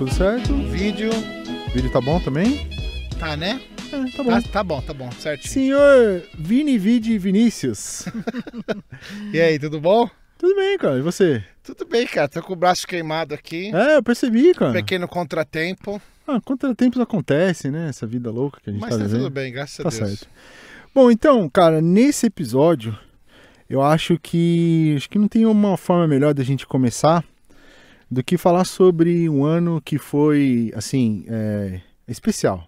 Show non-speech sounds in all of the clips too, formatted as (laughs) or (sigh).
tudo certo. Vídeo. Vídeo tá bom também? Tá, né? É, tá bom. Ah, tá bom, tá bom, certo. Senhor Vini Vidi Vinícius. (laughs) e aí, tudo bom? Tudo bem, cara. E você? Tudo bem, cara. Tô com o braço queimado aqui. É, eu percebi, cara. Um pequeno contratempo. Ah, contratempos acontecem, né? Essa vida louca que a gente Mas tá, tá vivendo. Mas tá tudo bem, graças tá a Deus. Certo. Bom, então, cara, nesse episódio, eu acho que acho que não tem uma forma melhor da gente começar do que falar sobre um ano que foi, assim, é, especial.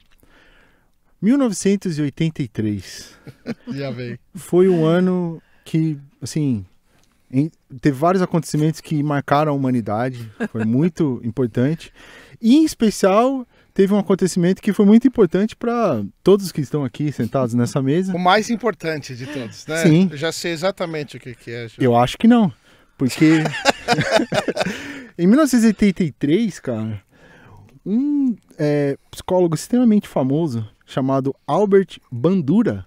1983. (laughs) Já veio. Foi um ano que, assim, em, teve vários acontecimentos que marcaram a humanidade, foi muito (laughs) importante. E, em especial, teve um acontecimento que foi muito importante para todos que estão aqui sentados nessa mesa. O mais importante de todos, né? Sim. Eu já sei exatamente o que, que é. Eu acho que não. Porque. (laughs) em 1983, cara, um é, psicólogo extremamente famoso chamado Albert Bandura,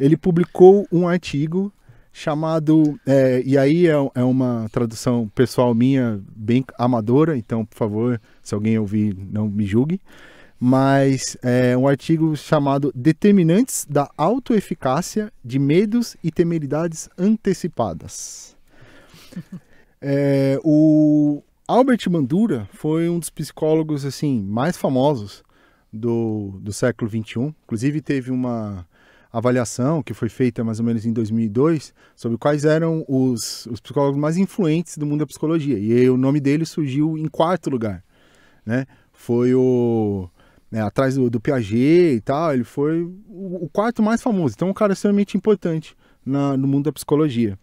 ele publicou um artigo chamado é, e aí é, é, uma tradução pessoal minha bem amadora, então por favor, se alguém ouvir, não me julgue. Mas é um artigo chamado Determinantes da Autoeficácia de Medos e Temeridades Antecipadas. É, o Albert Mandura foi um dos psicólogos assim mais famosos do, do século XXI. Inclusive teve uma avaliação que foi feita mais ou menos em 2002 sobre quais eram os, os psicólogos mais influentes do mundo da psicologia. E aí, o nome dele surgiu em quarto lugar, né? Foi o né, atrás do, do, Piaget e tal, ele foi o, o, quarto mais famoso. Então, um cara extremamente importante na, no mundo da psicologia.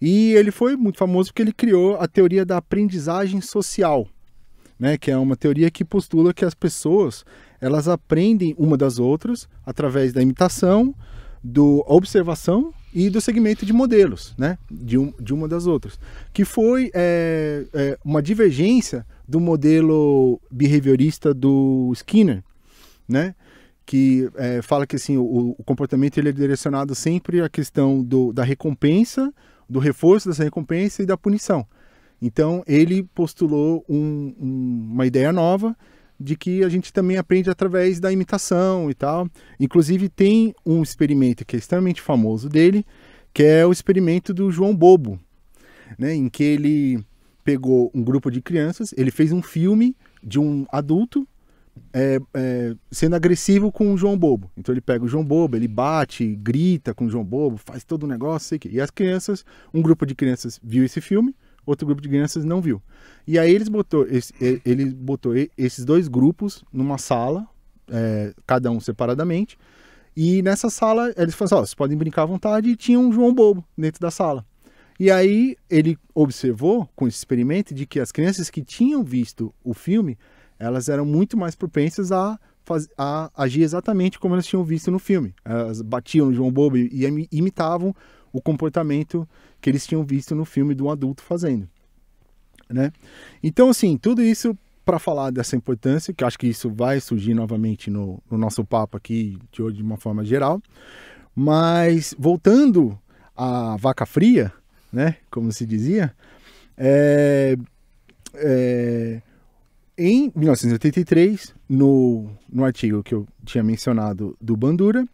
E ele foi muito famoso porque ele criou a teoria da aprendizagem social, né, que é uma teoria que postula que as pessoas elas aprendem uma das outras através da imitação, do observação e do segmento de modelos, né, de, um, de uma das outras, que foi é, é, uma divergência do modelo behaviorista do Skinner, né, que é, fala que assim o, o, comportamento ele é direcionado sempre à questão do, da recompensa do reforço dessa recompensa e da punição. Então, ele postulou um, um, uma ideia nova de que a gente também aprende através da imitação e tal. Inclusive, tem um experimento que é extremamente famoso dele, que é o experimento do João Bobo, né, em que ele pegou um grupo de crianças, ele fez um filme de um adulto é, é, sendo agressivo com o João Bobo. Então ele pega o João Bobo, ele bate, grita com o João Bobo, faz todo o um negócio, sei que. E as crianças, um grupo de crianças viu esse filme, outro grupo de crianças não viu. E aí eles botou, ele botou esses dois grupos numa sala, é, cada um separadamente. E nessa sala eles falaram: assim, oh, vocês podem brincar à vontade. E tinha um João Bobo dentro da sala. E aí ele observou com esse experimento de que as crianças que tinham visto o filme elas eram muito mais propensas a, faz, a agir exatamente como elas tinham visto no filme. Elas batiam no João Bobo e imitavam o comportamento que eles tinham visto no filme de um adulto fazendo. Né? Então, assim, tudo isso para falar dessa importância, que acho que isso vai surgir novamente no, no, nosso papo aqui de hoje de uma forma geral. Mas voltando à vaca fria, né, como se dizia, é, é, em 1983, no, no artigo que eu tinha mencionado do Bandura,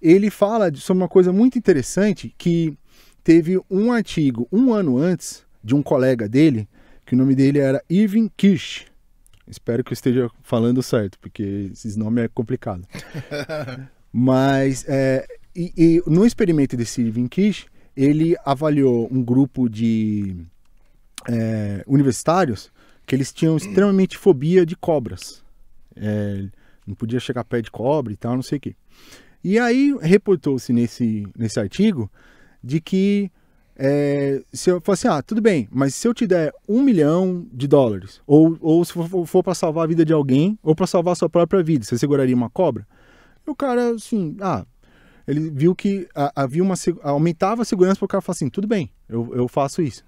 ele fala sobre uma coisa muito interessante que teve um artigo um ano antes de um colega dele, que o nome dele era Irving Kirsch. Espero que eu esteja falando certo, porque esse nome é complicado. (laughs) Mas é, e, e, no experimento desse Irving Kirsch, ele avaliou um grupo de é, universitários que eles tinham extremamente fobia de cobras. É, não podia chegar perto de cobra e tal, não sei o quê. E aí reportou-se nesse, nesse artigo de que é, se eu falar assim, ah, tudo bem, mas se eu te der um milhão de dólares, ou, ou se for, for para salvar a vida de alguém, ou para salvar a sua própria vida, você seguraria uma cobra? E o cara, assim, ah, ele viu que havia uma aumentava a segurança para o cara falou assim, tudo bem, eu, eu faço isso.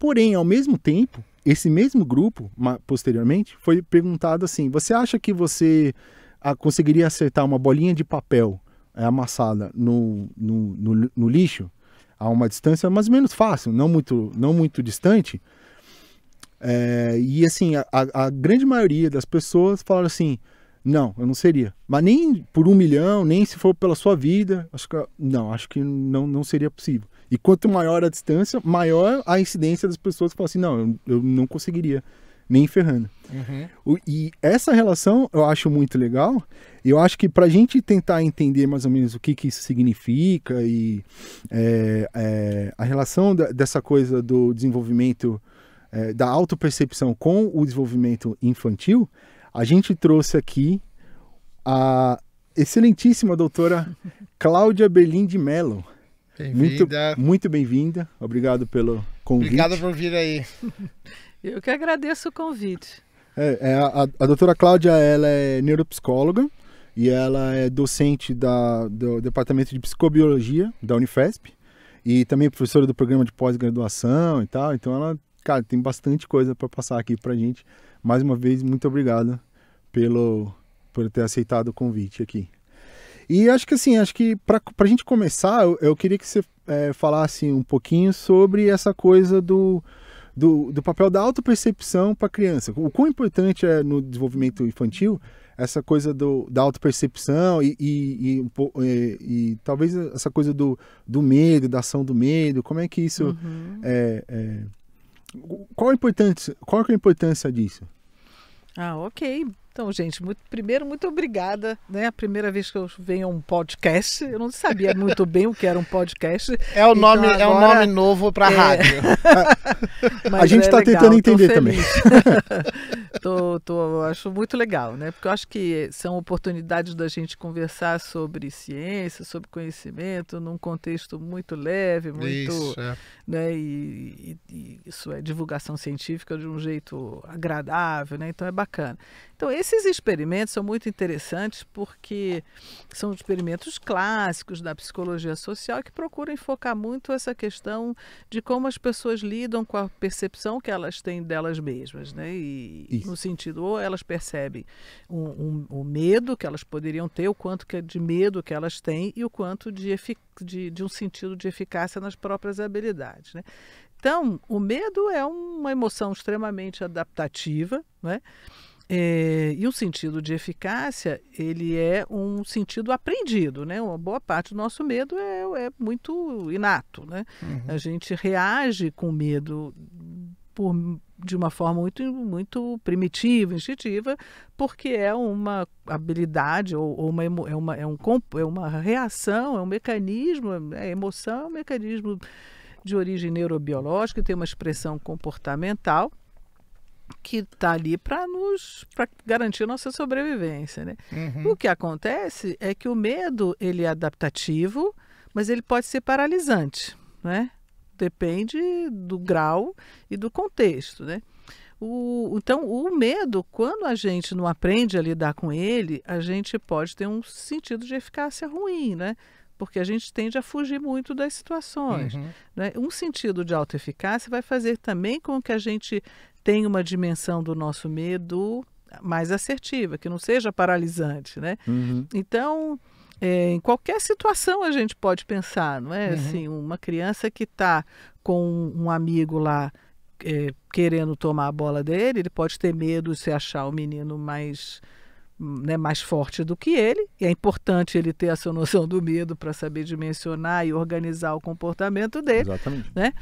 Porém, ao mesmo tempo, esse mesmo grupo, posteriormente, foi perguntado assim: você acha que você ah, conseguiria acertar uma bolinha de papel eh, amassada no, no, no, no lixo a uma distância mais ou menos fácil, não muito, não muito distante? É, e assim, a, a, grande maioria das pessoas falaram assim: não, eu não seria. Mas nem por um milhão, nem se for pela sua vida, acho que não, acho que não, não seria possível. E quanto maior a distância, maior a incidência das pessoas que falam assim: não, eu, eu não conseguiria, nem ferrando. Uhum. E essa relação eu acho muito legal. Eu acho que para a gente tentar entender mais ou menos o que, que isso significa e é, é, a relação da, dessa coisa do desenvolvimento, é, da autopercepção com o desenvolvimento infantil, a gente trouxe aqui a excelentíssima doutora (laughs) Cláudia Berlim de Mello bem Muito, muito bem-vinda. Obrigado pelo convite. Obrigado por vir aí. (laughs) Eu que agradeço o convite. É, é a, a, doutora Cláudia ela é neuropsicóloga e ela é docente da, do Departamento de Psicobiologia da Unifesp e também professora do programa de pós-graduação e tal. Então ela, cara, tem bastante coisa para passar aqui a gente. Mais uma vez, muito obrigado pelo por ter aceitado o convite aqui. E acho que assim, acho que para a gente começar, eu, eu, queria que você é, falasse um pouquinho sobre essa coisa do, do, do papel da autopercepção para a criança. O quão importante é no desenvolvimento infantil essa coisa do, da autopercepção e e, e, e, é, e, talvez essa coisa do, do medo, da ação do medo, como é que isso uhum. é, é, qual a importância, qual é a importância disso? Ah, ok, então, gente, muito, primeiro, muito obrigada. Né? A primeira vez que eu venho a um podcast, eu não sabia muito bem o que era um podcast. É o então, nome, é agora... é um nome novo para é... rádio. (laughs) a gente está é tá tentando entender também. (laughs) tô, tô, acho muito legal, né? Porque eu acho que são oportunidades da gente conversar sobre ciência, sobre conhecimento, num contexto muito leve, muito, isso, é. né? E, e, e isso é divulgação científica de um jeito agradável, né? Então é bacana. Então esse esses experimentos são muito interessantes porque são experimentos clássicos da psicologia social que procuram enfocar muito essa questão de como as pessoas lidam com a percepção que elas têm delas mesmas, né? E Isso. no sentido, ou elas percebem o um, um, um medo que elas poderiam ter, o quanto que é de medo que elas têm e o quanto de, de, de um sentido de eficácia nas próprias habilidades, né? Então, o medo é uma emoção extremamente adaptativa, né? É, e o sentido de eficácia, ele é um sentido aprendido, né? Uma boa parte do nosso medo é, é muito inato, né? Uhum. A gente reage com medo por, de uma forma muito, muito primitiva, instintiva, porque é uma habilidade ou, ou uma, é, uma, é, um, é uma reação, é um mecanismo, é emoção é um mecanismo de origem neurobiológica, tem uma expressão comportamental que está ali para nos pra garantir nossa sobrevivência. Né? Uhum. O que acontece é que o medo ele é adaptativo, mas ele pode ser paralisante. Né? Depende do grau e do contexto. Né? O, então, o medo, quando a gente não aprende a lidar com ele, a gente pode ter um sentido de eficácia ruim, né? Porque a gente tende a fugir muito das situações. Uhum. Né? Um sentido de autoeficácia vai fazer também com que a gente tem uma dimensão do nosso medo mais assertiva, que não seja paralisante, né? Uhum. Então, é, em qualquer situação a gente pode pensar, não é? Uhum. Assim, uma criança que está com um amigo lá é, querendo tomar a bola dele, ele pode ter medo de se achar o menino mais né, mais forte do que ele, e é importante ele ter essa (laughs) noção do medo para saber dimensionar e organizar o comportamento dele. Exatamente. Né?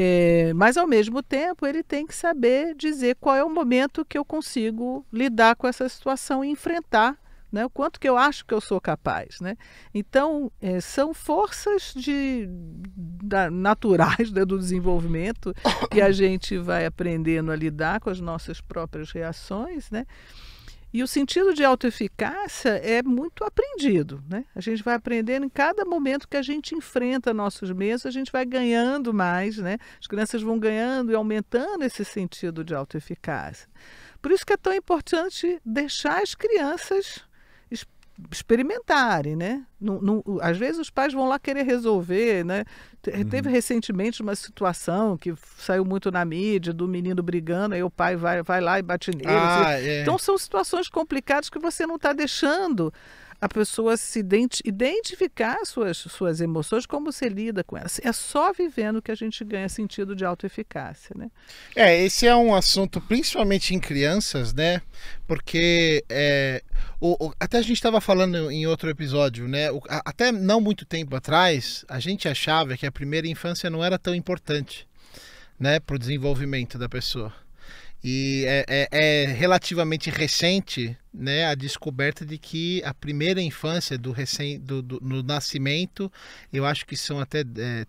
É, mas, ao mesmo tempo, ele tem que saber dizer qual é o momento que eu consigo lidar com essa situação e enfrentar né, o quanto que eu acho que eu sou capaz. Né? Então, é, são forças de, da, naturais né, do desenvolvimento que a gente vai aprendendo a lidar com as nossas próprias reações. Né? E o sentido de autoeficácia é muito aprendido, né? A gente vai aprendendo em cada momento que a gente enfrenta nossos medos, a gente vai ganhando mais, né? As crianças vão ganhando e aumentando esse sentido de autoeficácia. Por isso que é tão importante deixar as crianças experimentarem, né? Não, não, às vezes os pais vão lá querer resolver, né? Uhum. Teve uhum. recentemente uma situação que saiu muito na mídia do menino brigando, aí o pai vai, vai lá e bate nele. Ah, assim. é. Então são situações complicadas que você não está deixando a pessoa se identificar suas, suas emoções, como se lida com elas. É só vivendo que a gente ganha sentido de autoeficácia, né? É, esse é um assunto principalmente em crianças, né? Porque é, o, o, até a gente estava falando em outro episódio, né? O, a, até não muito tempo atrás, a gente achava que a primeira infância não era tão importante, né, para o desenvolvimento da pessoa. E é, é, é, relativamente recente né, a descoberta de que a primeira infância do, recém, do, do no nascimento, eu acho que são até é,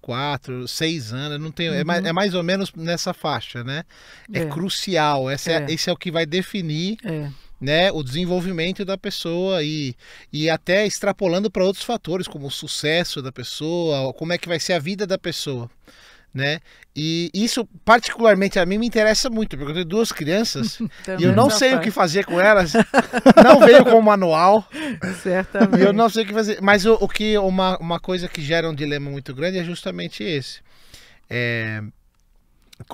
quatro, seis anos, não tenho, uhum. é, mais, uhum. é mais ou menos nessa faixa, né? É, é crucial, essa é. é. esse é o que vai definir é. né, o desenvolvimento da pessoa e, e até extrapolando para outros fatores, como o sucesso da pessoa, como é que vai ser a vida da pessoa né? E isso, particularmente a mim, me interessa muito, porque eu tenho duas crianças (laughs) e eu não sei o que fazer com elas. não veio com o manual. Certamente. eu não sei o que fazer. Mas o, o, que uma, uma coisa que gera um dilema muito grande é justamente esse. É,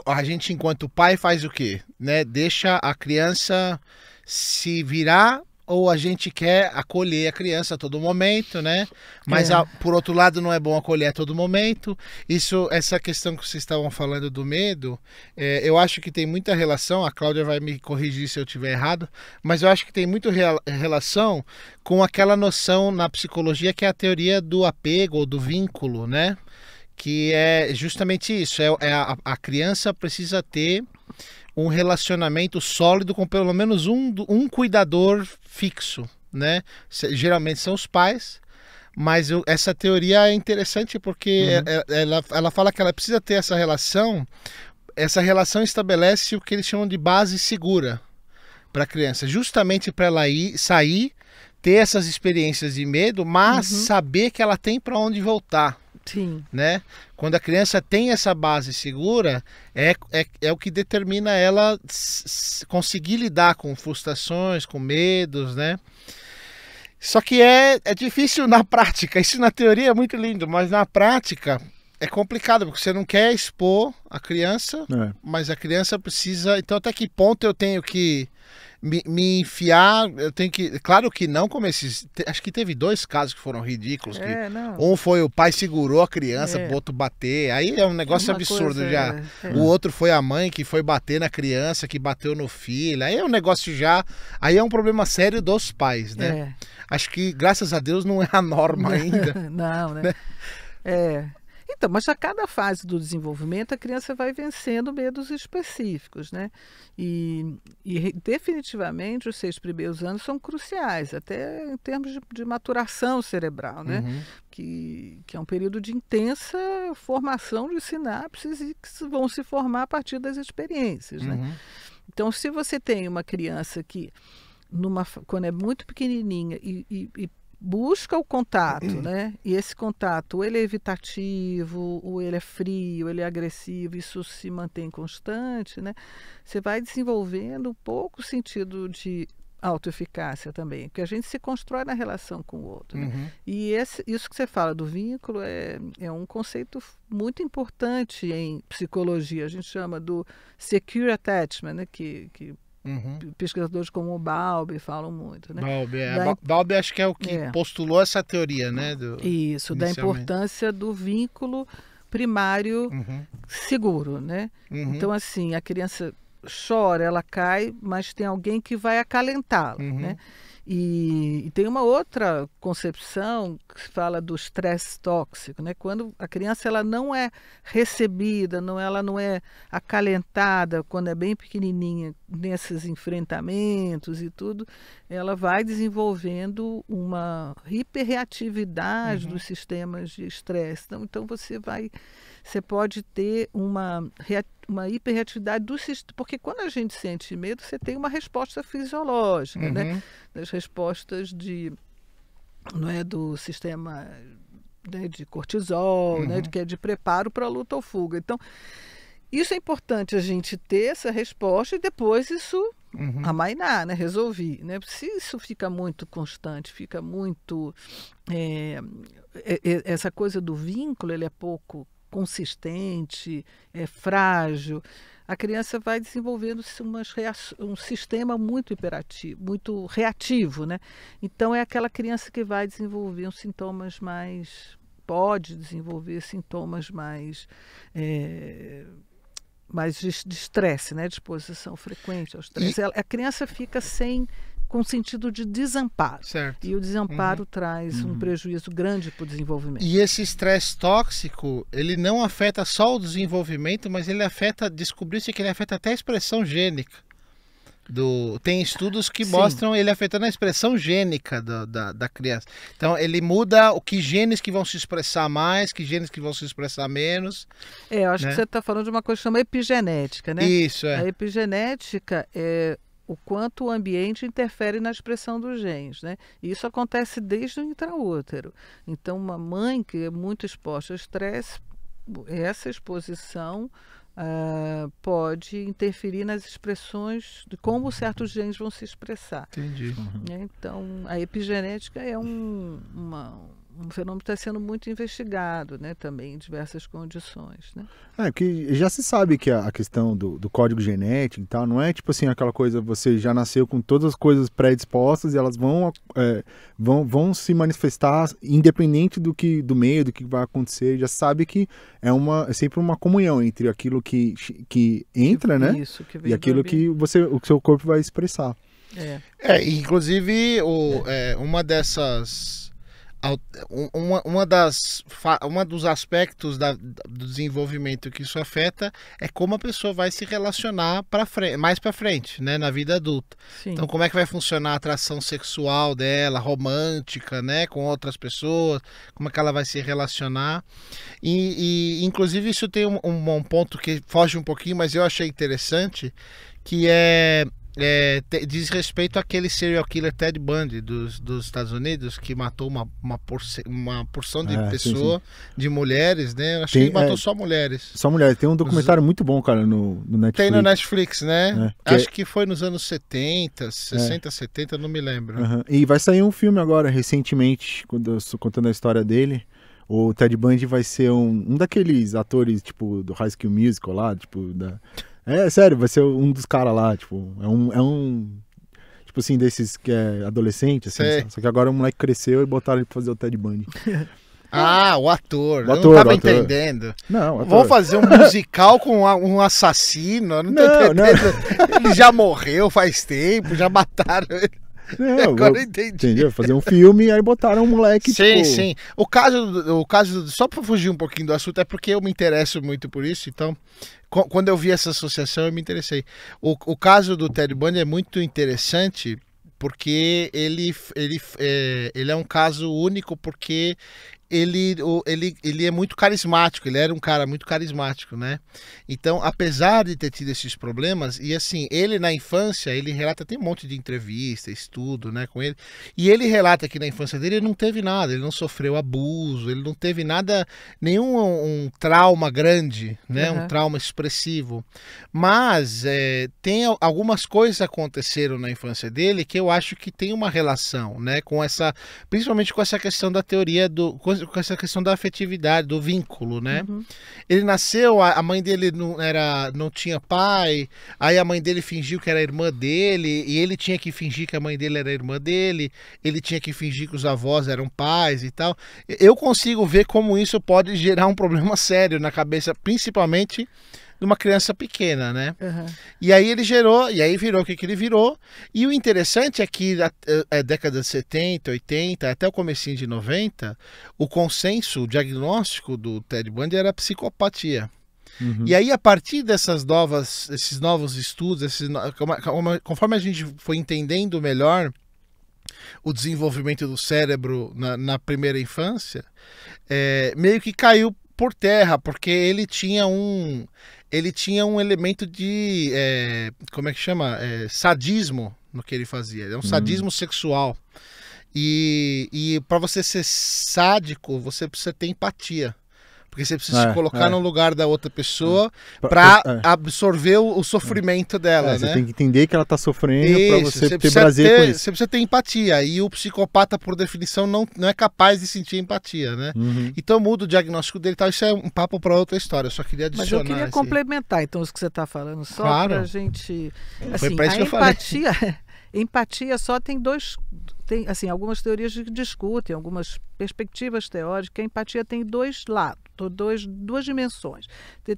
a gente, enquanto pai, faz o quê? Né? Deixa a criança se virar ou a gente quer acolher a criança a todo momento, né? Mas é. a, por outro lado não é bom acolher a todo momento. Isso, essa questão que vocês estavam falando do medo, é, eu acho que tem muita relação. A Cláudia vai me corrigir se eu estiver errado, mas eu acho que tem muito relação com aquela noção na psicologia que é a teoria do apego ou do vínculo, né? Que é justamente isso. É, é a, a criança precisa ter um relacionamento sólido com pelo menos um, um cuidador fixo, né? Geralmente são os pais, mas eu, essa teoria é interessante porque uhum. É, é, ela, ela fala que ela precisa ter essa relação. Essa relação estabelece o que eles chamam de base segura para a criança, justamente para ela ir, sair, ter essas experiências de medo, mas uhum. saber que ela tem para onde voltar. Sim. Né? Quando a criança tem essa base segura, é, é, é o que determina ela conseguir lidar com frustrações, com medos, né? Só que é, é difícil na (laughs) prática. Isso na teoria é muito lindo, mas na prática é complicado, porque você não quer expor a criança, é. mas a criança precisa. Então, até que ponto eu tenho que me, me, enfiar, eu tenho que. Claro que não como esses. Acho que teve dois casos que foram ridículos. É, que um foi o pai segurou a criança, é. botou bater. Aí é um é negócio Uma absurdo coisa, já. É, é. O outro foi a mãe que foi bater na criança, que bateu no filho. Aí é um negócio já. Aí é um problema sério dos pais, né? É. Acho que, graças a Deus, não é a norma (laughs) ainda. não, né? (laughs) né? É. Então, mas a cada fase do desenvolvimento, a criança vai vencendo medos específicos, né? E, e definitivamente, os seis primeiros anos são cruciais, até em termos de, de maturação cerebral, né? Uhum. Que, que é um período de intensa formação de sinapses e que vão se formar a partir das experiências, né? uhum. né? Então, se você tem uma criança que, numa, quando é muito pequenininha e, e, e busca o contato, uhum. né? E esse contato, ou ele é evitativo, ou ele é frio, ele é agressivo, isso se mantém constante, né? Você vai desenvolvendo um pouco o sentido de autoeficácia também, porque a gente se constrói na relação com o outro. Né? Uhum. E esse, isso que você fala do vínculo é, é um conceito muito importante em psicologia. A gente chama do secure attachment, né? que, que Uhum. Pesquisadores como o Balbi falam muito. Né? Balbi, é. da... Balbi acho que é o que é. postulou essa teoria, né? Do... Isso, da importância do vínculo primário uhum. seguro, né? Uhum. Então, assim, a criança chora, ela cai, mas tem alguém que vai acalentá-la, uhum. né? E, e, tem uma outra concepção que fala do estresse tóxico, né? Quando a criança ela não é recebida, não ela não é acalentada quando é bem pequenininha nesses enfrentamentos e tudo, ela vai desenvolvendo uma hiperreatividade uhum. dos sistemas de estresse. Então, então você vai você pode ter uma, uma hiperreatividade do sistema. Porque quando a gente sente medo, você tem uma resposta fisiológica, né? uhum. né? Das respostas de, não é, do sistema né, de cortisol, né, uhum. né, que é de preparo para luta ou fuga. Então, isso é importante a gente ter essa resposta e depois isso uhum. amainar, né, resolver. Né? Se isso fica muito constante, fica muito. é, essa coisa do vínculo ele é pouco consistente, é frágil, a criança vai desenvolvendo um sistema muito hiperativo, muito reativo, né? Então é aquela criança que vai desenvolver uns sintomas mais pode desenvolver sintomas mais é, mais de estresse, né? De exposição frequente ao estresse. E... A criança fica sem com sentido de desamparo. Certo. E o desamparo uhum. traz uhum. um prejuízo grande para o desenvolvimento. E esse estresse tóxico, ele não afeta só o desenvolvimento, mas ele afeta, descobriu-se que ele afeta até a expressão gênica. Do, tem estudos que Sim. mostram ele afetando a expressão gênica da, da, da, criança. Então, ele muda o que genes que vão se expressar mais, que genes que vão se expressar menos. É, eu acho né? que você está falando de uma coisa que chama epigenética, né? Isso, é. A epigenética é, o quanto o ambiente interfere na expressão dos genes. Né? E isso acontece desde o intraútero. Então, uma mãe que é muito exposta ao estresse, essa exposição uh, pode interferir nas expressões de como certos genes vão se expressar. Entendi. Né? Então, a epigenética é um, uma, um fenômeno que está sendo muito investigado né, também em diversas condições. Né? É, porque já se sabe que a, questão do, do código genético e tal, não é tipo assim aquela coisa, você já nasceu com todas as coisas predispostas e elas vão, é, vão, vão se manifestar independente do que do meio, do que vai acontecer, já sabe que é, uma, é sempre uma comunhão entre aquilo que, que entra, que, né? Isso, que e aquilo que você, o seu corpo vai expressar. É, é inclusive o, é, é uma dessas uma, uma das uma dos aspectos da, do desenvolvimento que isso afeta é como a pessoa vai se relacionar para mais para frente né na vida adulta Sim. então como é que vai funcionar a atração sexual dela romântica né com outras pessoas como é que ela vai se relacionar e, e inclusive isso tem um, um, um ponto que foge um pouquinho mas eu achei interessante que é é, diz respeito àquele serial killer Ted Bundy dos, dos Estados Unidos, que matou uma, uma, porce, uma porção de é, pessoa, sim, sim. de mulheres, né? Acho tem, que matou é, só mulheres. Só mulheres. Tem um documentário muito bom, cara, no, no Netflix. Tem no Netflix, né? É, que Acho é- que foi nos anos 70, 60, 70, não me lembro. Uhum. E vai sair um filme agora, recentemente, quando contando a história dele. O Ted Bundy vai ser um, um daqueles atores, tipo, do High School Musical lá, tipo, da... É, sério, vai ser um dos caras lá, tipo, é um, é um. Tipo assim, desses que é adolescente, assim. Só que agora o moleque cresceu e botaram ele pra fazer o Ted Bundy. (laughs) Ah, o ator. O ator eu não tava entendendo. Não, Vou fazer um musical com um assassino. Não, não, não Ele já morreu faz tempo, já mataram ele. Não, (laughs) é, Agora eu entendi. Entendeu? Fazer um filme e aí botaram um moleque. Sim, tipo... sim. O caso, o caso, só para fugir um pouquinho do assunto, é porque eu me interesso muito por isso, então quando eu vi essa associação eu me interessei. O, o caso do Ted Bundy é muito interessante porque ele, ele, é, ele é um caso único porque ele, ele, ele é muito carismático, ele era um cara muito carismático, né? Então, apesar de ter tido esses problemas, e assim, ele na infância, ele relata, tem um monte de entrevista, estudo, né, com ele, e ele relata que na infância dele ele não teve nada, ele não sofreu abuso, ele não teve nada, nenhum um trauma grande, né, uhum. um trauma expressivo. Mas é, tem algumas coisas aconteceram na infância dele que eu acho que tem uma relação, né, com essa, principalmente com essa questão da teoria do com essa questão da afetividade, do vínculo, né? Uhum. Ele nasceu, a mãe dele não era, não tinha pai, aí a mãe dele fingiu que era irmã dele e ele tinha que fingir que a mãe dele era irmã dele, ele tinha que fingir que os avós eram pais e tal. Eu consigo ver como isso pode gerar um problema (laughs) sério na cabeça, principalmente de uma criança pequena, né? Uhum. E aí ele gerou, e aí virou o que, que ele virou. E o interessante é que a, a, é, é década de 70, 80, até o comecinho de 90, o consenso, o diagnóstico do Ted Bundy era psicopatia. Uhum. E aí, a partir dessas novas, esses novos estudos, esses, conforme a gente foi entendendo melhor o desenvolvimento do cérebro na, na primeira infância, é, meio que caiu por terra, porque ele tinha um ele tinha um elemento de. É, como é que chama? É, sadismo no que ele fazia. É um hum. sadismo sexual. E, e para você ser sádico, você precisa ter empatia. Porque você precisa é, se colocar é. no lugar da outra pessoa é. para é. absorver o, sofrimento dela, é, Você né? tem que entender que ela está sofrendo para você, você ter prazer com isso. Você precisa ter empatia. E o psicopata, por definição, não, não é capaz de sentir empatia, né? Uhum. Então muda o diagnóstico dele e tal. Isso é um papo para outra história. Eu só queria adicionar. Mas eu queria complementar, então, os que você está falando. Só claro. para a gente... Assim, Foi pra isso a que eu empatia... Falei. (laughs) empatia só tem dois tem assim algumas teorias que discutem, algumas perspectivas teóricas, a empatia tem dois lados, dois, duas dimensões.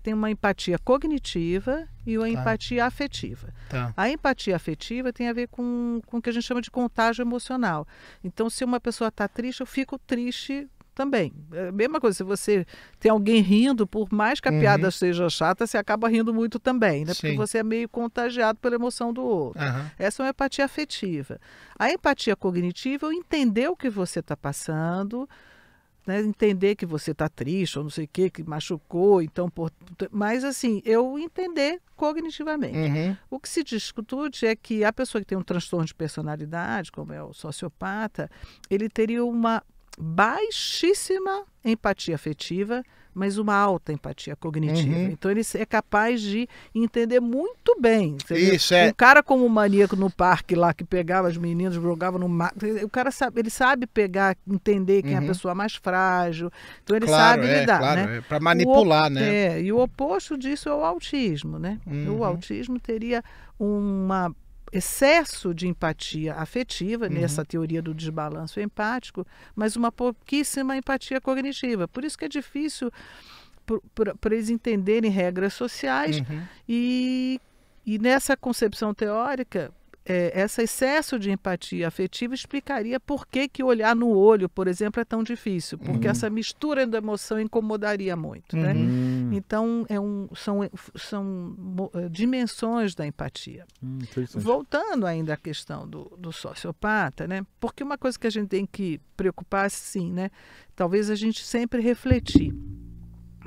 Tem uma empatia cognitiva e uma tá. empatia afetiva. Tá. A empatia afetiva tem a ver com, com o que a gente chama de contágio emocional. Então, se uma pessoa está triste, eu fico triste também. É a mesma coisa, se você tem alguém rindo, por mais que a uhum. piada seja chata, você acaba rindo muito também, né? Sim. Porque você é meio contagiado pela emoção do outro. Uhum. Essa é uma empatia afetiva. A empatia cognitiva é entender o que você está passando, né? entender que você está triste ou não sei o que, que machucou, então, por... mas assim, eu entender cognitivamente. Uhum. O que se discute é que a pessoa que tem um transtorno de personalidade, como é o sociopata, ele teria uma baixíssima empatia afetiva, mas uma alta empatia cognitiva. Uhum. Então ele é capaz de entender muito bem. Isso é. Um cara como o maníaco no parque lá que pegava as meninas, jogava no mar, o cara sabe, ele sabe pegar, entender quem uhum. é a uhum. pessoa mais frágil. Então ele claro, sabe é, lidar, claro, né? É. Para manipular, o, né? É, e o oposto disso é o autismo, né? Uhum. O autismo teria uma excesso de empatia afetiva, uhum. nessa teoria do desbalanço empático, mas uma pouquíssima empatia cognitiva. Por isso que é difícil para eles entenderem regras sociais uhum. e, e nessa concepção teórica é, esse excesso de empatia afetiva explicaria por que, que olhar no olho, por exemplo, é tão difícil, porque uhum. essa mistura da emoção incomodaria muito. Né? Uhum. Né? Então, é um, são, são é, dimensões da empatia. Hum, Voltando ainda à questão do, do sociopata, né? porque uma coisa que a gente tem que preocupar, sim, né? talvez a gente sempre refletir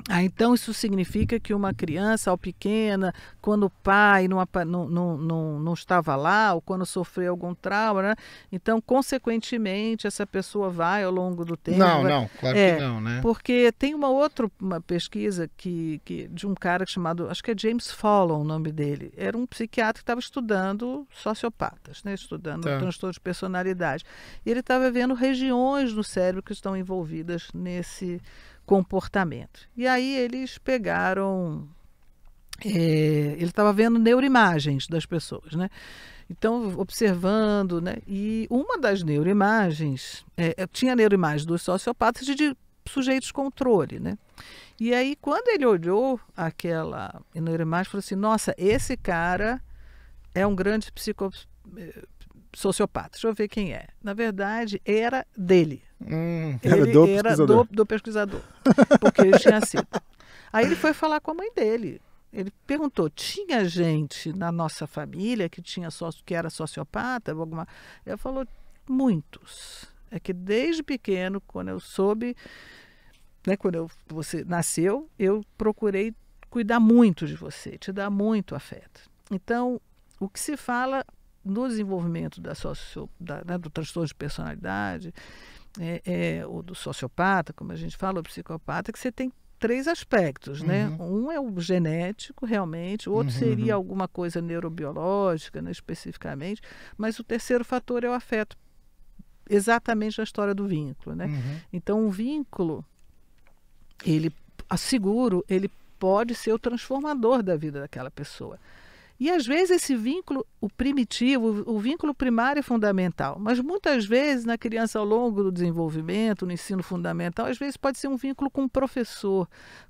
ah, então isso significa que uma criança ao pequena, quando o pai não, não, não, não, estava lá, ou quando sofreu algum trauma, né? então, consequentemente, essa pessoa vai ao longo do tempo. Não, vai... não, claro é, que não, né? Porque tem uma outra uma pesquisa que, que, de um cara chamado, acho que é James Fallon o nome dele, era um psiquiatra que estava estudando sociopatas, né? estudando tá. transtorno de personalidade. E ele estava vendo regiões no cérebro que estão envolvidas nesse comportamento. E aí eles pegaram. É, ele estava vendo neuroimagens das pessoas, né? Então, observando, né? E uma das neuroimagens, é, é tinha neuroimagem dos sociopatas e de sujeitos controle, né? E aí, quando ele olhou aquela neuroimagem, falou assim: nossa, esse cara é um grande psicopata é, sociopata. Deixa eu ver quem é. Na verdade, era dele. Hum, ele era, do, era pesquisador. Do, do pesquisador. Porque ele tinha sido. Aí ele foi falar com a mãe dele. Ele perguntou: tinha gente na nossa família que tinha sócio, que era sociopata? Alguma... Ela falou: muitos. É que desde pequeno, quando eu soube, né, quando eu, você nasceu, eu procurei cuidar muito de você, te dar muito afeto. Então, o que se fala no desenvolvimento da socio, da, né, do transtorno de personalidade, é, é, ou do sociopata, como a gente fala, ou psicopata, que você tem três aspectos, né? uhum. né? Um é o genético, realmente, o outro uhum. seria uhum. alguma coisa neurobiológica, né, especificamente, mas o terceiro fator é o afeto, exatamente na história do vínculo, né? Uhum. Então, o vínculo, ele, seguro, ele pode ser o transformador da vida daquela pessoa. E às vezes esse vínculo, o primitivo, o vínculo primário é fundamental, mas muitas vezes na criança ao longo do desenvolvimento, no ensino fundamental, às vezes pode ser um vínculo com um professor,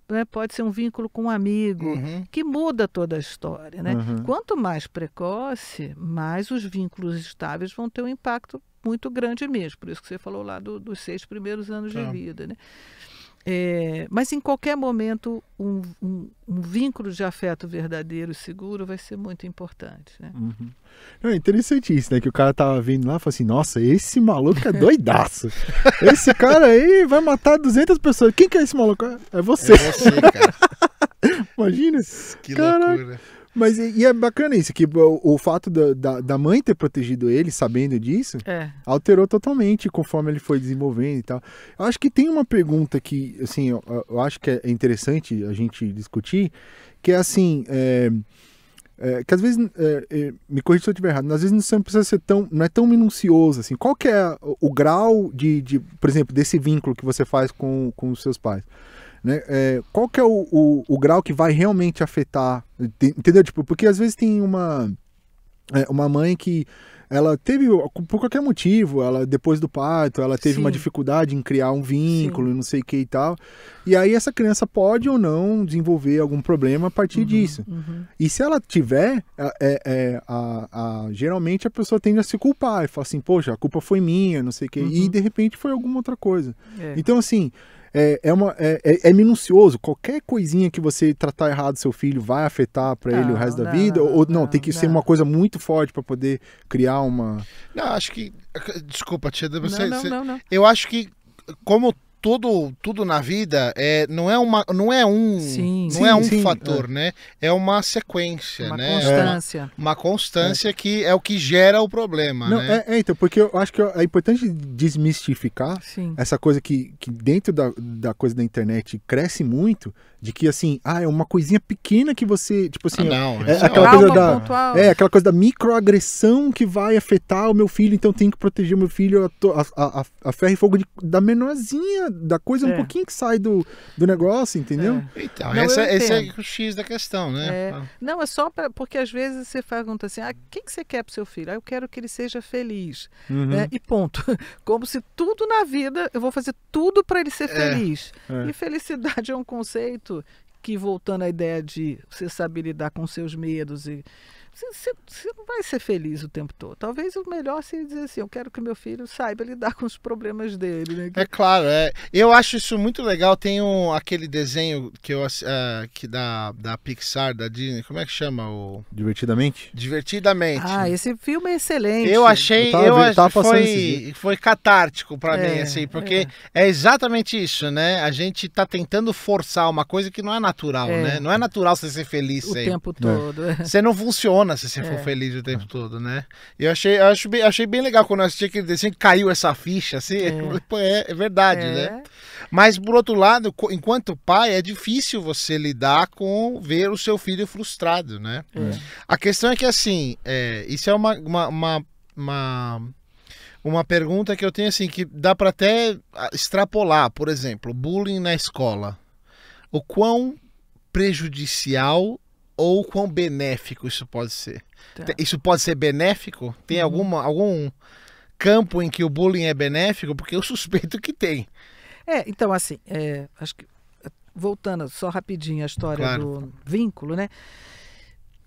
né? pode ser um vínculo com um amigo, uhum. que muda toda a história. Né? Uhum. Quanto mais precoce, mais os vínculos estáveis vão ter um impacto muito grande mesmo, por isso que você falou lá do, dos seis primeiros anos de tá. vida. Né? É, mas em qualquer momento, um, um, um, vínculo de afeto verdadeiro e seguro vai ser muito importante. Né? Uhum. É interessante isso, né? Que o cara tava vindo lá e falou assim: Nossa, esse maluco é (laughs) doidaço. esse cara aí vai matar 200 pessoas. Quem que é esse maluco? É, é você. É você, cara. (laughs) Imagina. Que cara, loucura. Mas e é bacana isso, que o, o fato da, da, da, mãe ter protegido ele, sabendo disso, é. alterou totalmente conforme ele foi desenvolvendo e tal. Eu acho que tem uma pergunta que, assim, eu, eu acho que é interessante a gente discutir, que é assim. É, é, que às vezes, é, é me corrija se eu estiver errado, às vezes não precisa ser tão, não é tão minucioso assim. Qual que é o, o grau de, de, por exemplo, desse vínculo que você faz com, com os seus pais? Né? É, qual que é o, o, o, grau que vai realmente afetar? Entendeu? Tipo, porque às vezes tem uma, é, uma mãe que ela teve, por qualquer motivo, ela depois do parto, ela teve Sim. uma dificuldade em criar um vínculo, Sim. não sei o que e tal. E aí essa criança pode ou não desenvolver algum problema a partir uhum, disso. Uhum. E se ela tiver, é, é, é a, a, geralmente a pessoa tende a se culpar e fala assim, poxa, a culpa foi minha, não sei o que. Uhum. E de repente foi alguma outra coisa. É. Então, assim, é, é, uma, é, é, é, minucioso. Qualquer coisinha que você tratar errado seu filho vai afetar para ele o resto não, da vida? Não, ou não, não tem que ser uma coisa muito forte para poder criar uma. Não, acho que. Desculpa, Tia, você. Não, não, você... não, Eu acho que, como tudo, tudo na vida é, não, é uma, não é um, sim, não sim, é um sim, fator, é. né? É uma sequência, uma né? Constância. É uma, uma constância é. que é o que gera o problema, não, né? É, é então, porque eu acho que é importante desmistificar essa coisa que, que dentro da, da coisa da internet cresce muito, de que assim, ah, é uma coisinha pequena que você, tipo assim, ah, é, não, é, é, aquela coisa da, pontual. é aquela coisa da microagressão que vai afetar o meu filho, então tem que proteger meu filho a, a, a, a ferro e fogo de, da menorzinha da coisa é. um pouquinho que sai do, do negócio, entendeu? É. Então, não, essa, esse é o X da questão, né? É. Ah. Não, é só pra, porque às vezes você pergunta assim: ah, quem que você quer pro seu filho? Ah, eu quero que ele seja feliz. Uhum. Né? E ponto. (laughs) Como se tudo na vida, eu vou fazer tudo para ele ser é. feliz. É. E felicidade é um conceito que, voltando à ideia de você saber lidar com seus medos e você, você, não vai ser feliz o tempo todo. Talvez o melhor seja dizer assim: eu quero que meu filho saiba lidar com os problemas dele. Né? É claro, é. eu acho isso muito legal. Tem um, aquele desenho que eu, uh, que da, da Pixar, da Disney, como é que chama? O... Divertidamente? Divertidamente. Ah, esse filme é excelente. Eu achei, eu, tava, eu foi, foi catártico para é, mim, assim, é porque é. é. exatamente isso, né? A gente tá tentando forçar uma coisa que não é natural, é. né? Não é natural você ser feliz. O tempo né? todo. É. Você não funciona se você é. for feliz o tempo é. todo, né? E eu achei, eu achei, bem, achei bem legal quando eu assisti aquele desenho, assim, caiu essa ficha, assim, é, (laughs) é, é verdade, é. né? Mas por outro lado, enquanto pai, é difícil você lidar com ver o seu filho frustrado, né? A questão é que, assim, isso é uma, uma, uma, uma uma pergunta que eu tenho assim que dá para até extrapolar, por exemplo, bullying na escola. O quão prejudicial ou quão benéfico isso pode ser? Tá. Isso pode ser benéfico? Tem uhum. alguma, algum campo em que o bullying é benéfico? Porque eu (laughs) suspeito que tem. É, então, assim, é, acho que voltando só rapidinho à história claro. do vínculo, né?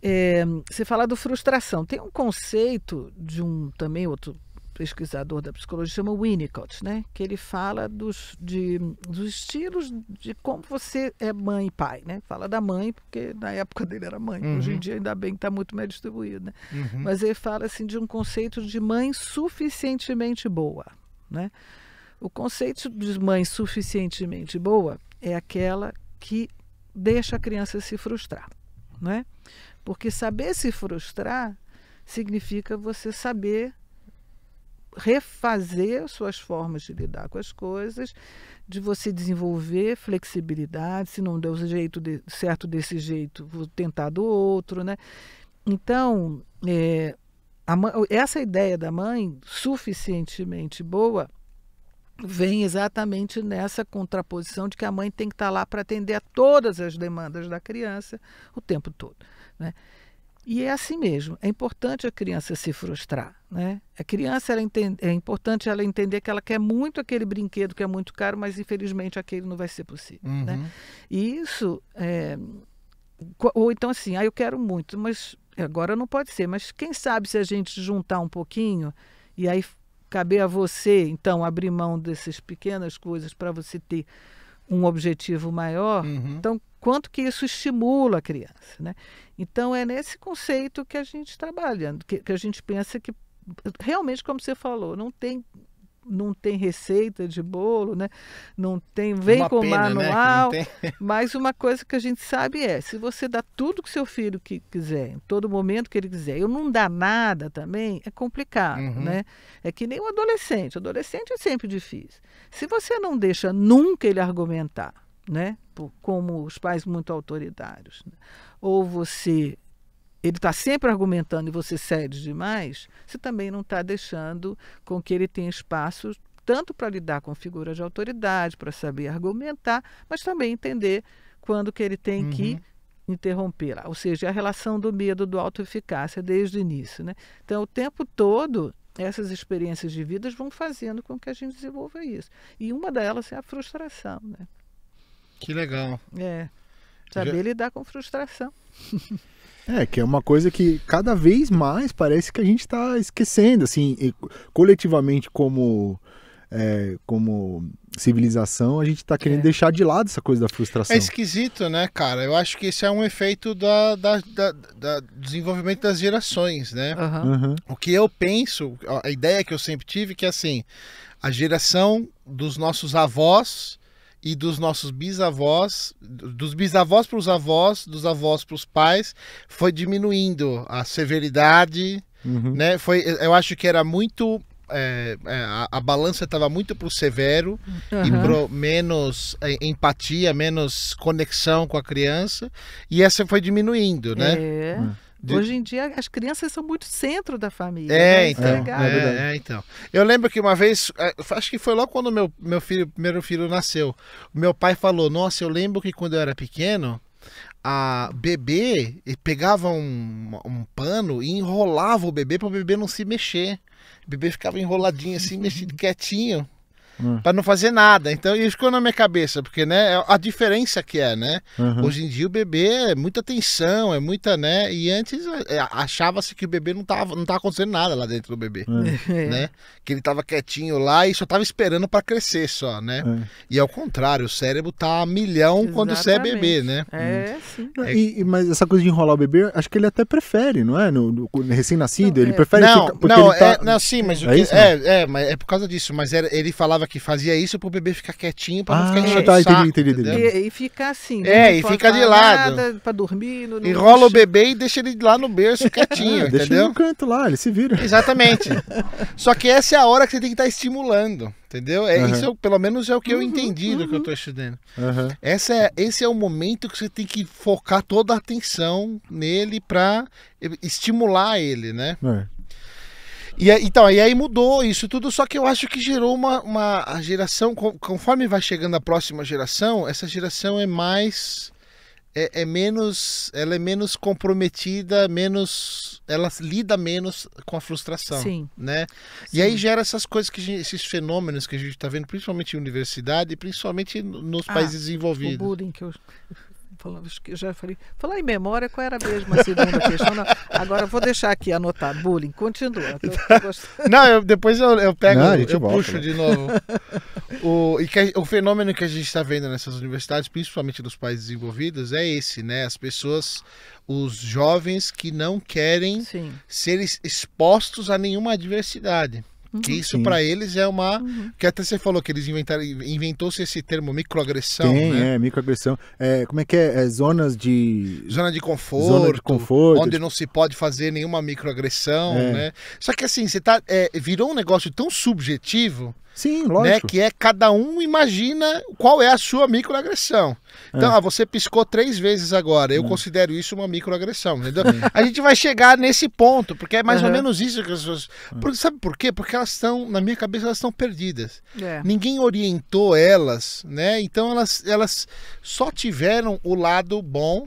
É, você fala do frustração. Tem um conceito de um também outro pesquisador da psicologia, chama Winnicott, né? que ele fala dos, de, dos estilos de como você é mãe e pai. Né? Fala da mãe, porque na época dele era mãe, uhum. hoje em uhum. dia ainda bem que está muito mais distribuído. Né? Uhum. Mas ele fala assim, de um conceito de mãe suficientemente boa. Né? O conceito de mãe suficientemente boa é aquela que deixa a criança se frustrar. Né? Porque saber se frustrar significa você saber refazer suas formas de lidar com as coisas, de você desenvolver flexibilidade, se não deu jeito de, certo desse jeito, vou tentar do outro, né? Então, é, a, essa ideia da mãe suficientemente boa vem exatamente nessa contraposição de que a mãe tem que estar tá lá para atender a todas as demandas da criança o tempo todo, né? E é assim mesmo. É importante a criança se frustrar, né? A criança ela entende, é importante ela entender que ela quer muito aquele brinquedo que é muito caro, mas infelizmente aquele não vai ser possível, né? uhum. né? E isso é... ou então assim, ah, eu quero muito, mas agora não pode ser. Mas quem sabe se a gente juntar um pouquinho e aí caber a você então abrir mão dessas pequenas coisas para você ter um objetivo maior. Uhum. Então quanto que isso estimula a criança. Né? Então, é nesse conceito que a gente trabalha, que, que a gente pensa que, realmente, como você falou, não tem não tem receita de bolo, né? Não tem, vem uma com pena, né, manual. Né? (laughs) Mas uma coisa que a gente sabe é, se você dá tudo que seu filho que quiser, em todo momento que ele quiser, eu não dá nada também, é complicado, uhum. né? É que nem o adolescente. adolescente é sempre difícil. Se você não deixa nunca ele argumentar, né? como os pais muito autoritários. Né? Ou você ele está sempre argumentando e você cede demais, você também não está deixando com que ele tenha espaço tanto para lidar com figuras de autoridade, para saber argumentar, mas também entender quando que ele tem uhum. que interrompê-la. Ou seja, a relação do medo, do autoeficácia desde o início. Né? Então, o tempo todo, essas experiências de vidas vão fazendo com que a gente desenvolva isso. E uma delas é a frustração. Né? Que legal. É. Saber Já... lidar com frustração. (laughs) É, que é uma coisa que cada vez mais parece que a gente está esquecendo, assim, e, coletivamente como, é, como civilização, a gente está querendo é. deixar de lado essa coisa da frustração. É esquisito, né, cara? Eu acho que esse é um efeito da, da, da, da desenvolvimento das gerações, né? Uhum. Uhum. O que eu penso, a ideia que eu sempre tive, que é assim, a geração dos nossos avós e dos nossos bisavós, dos bisavós para os avós, dos avós para os pais, foi diminuindo a severidade, uhum. né? Foi, eu acho que era muito é, é a, a, balança estava muito para o severo uhum. e pro menos é, empatia, menos conexão com a criança e essa foi diminuindo, né? É. Uhum. De... Hoje em dia as crianças são muito centro da família. É, né? então, é, é, é, então. Eu lembro que uma vez, é, acho que foi logo quando meu, meu filho, primeiro filho nasceu, meu pai falou: Nossa, eu lembro que quando eu era pequeno, a bebê pegava um, um pano e enrolava o bebê para o bebê não se mexer. O bebê ficava enroladinho assim, mexido quietinho. Uhum. para não fazer nada. Então, isso ficou na minha cabeça, porque, né, é a diferença que é, né? Uhum. Hoje em dia o bebê é muita tensão, é muita, né? E antes é, achava-se que o bebê não tava, não tava acontecendo nada lá dentro do bebê, uhum. (laughs) né? Que ele tava quietinho lá e só tava esperando para crescer só, né? Hum. E ao contrário, o cérebro tá a milhão Exatamente. quando você é bebê, né? É, hum. sim. É... E, mas essa coisa de enrolar o bebê, acho que ele até prefere, não é? No, recém-nascido, ele prefere não, ficar, Não, tá... é, não, sim, mas é, que, isso, é, é, é por causa disso, mas ele falava falava que fazia isso pro bebê ficar quietinho, pra não ficar ah, enchendo tá, saco, entendi, entendi, E, e fica assim. É, né? e fica de lado. Nada, pra dormir. No, no Enrola no... o bebê e deixa ele lá no berço (laughs) quietinho, é, deixa entendeu? Deixa no canto lá, ele se vira. Exatamente. (laughs) Só que essa é a hora que você tem que estar tá estimulando, entendeu? É, uhum. Isso é, pelo menos é o que eu uhum, entendi uhum. do que eu uhum. tô estudando. Uhum. Essa é, esse é o momento que você tem que focar toda a atenção nele pra eh, estimular ele, né? É. E, então, e aí mudou isso tudo, só que eu acho que gerou uma, uma geração, conforme vai chegando a próxima geração, essa geração é mais. É, é, menos. Ela é menos comprometida, menos. Ela lida menos com a frustração. Sim. Né? Sim. E aí gera essas coisas, que gente, esses fenômenos que a gente está vendo, principalmente em universidade e principalmente nos ah, países desenvolvidos. O bullying que eu que já falei, falar em memória, qual era mesmo a segunda questão? Não, agora vou deixar aqui anotado, bullying, continua. Tô, tô (laughs) não, eu, depois eu, eu pego, não, eu, eu volta, puxo né? de novo. o, e que, o fenômeno que a gente está vendo nessas universidades, principalmente dos países desenvolvidos, é esse, né? As pessoas, os jovens que não querem Sim. ser expostos a nenhuma adversidade. Que uhum. isso para eles é uma. Uhum. Que até você falou que eles inventaram, inventou-se esse termo microagressão. Tem, né? é, microagressão. É, como é que é? é? Zonas de. Zona de conforto. Zona de conforto. Onde não se pode fazer nenhuma microagressão, é. né? Só que assim, você tá. É, virou um negócio tão subjetivo Sim, né, lógico. Né? Que é cada um imagina qual é a sua microagressão. Então, é. ah, você piscou três vezes agora. Eu é. considero isso uma microagressão, entendeu? É. A gente vai chegar nesse ponto, porque é mais uhum. ou menos isso que as pessoas. É. Por, sabe por quê? Porque elas estão, na minha cabeça, elas estão perdidas. É. Ninguém orientou elas, né? Então elas, elas só tiveram o lado bom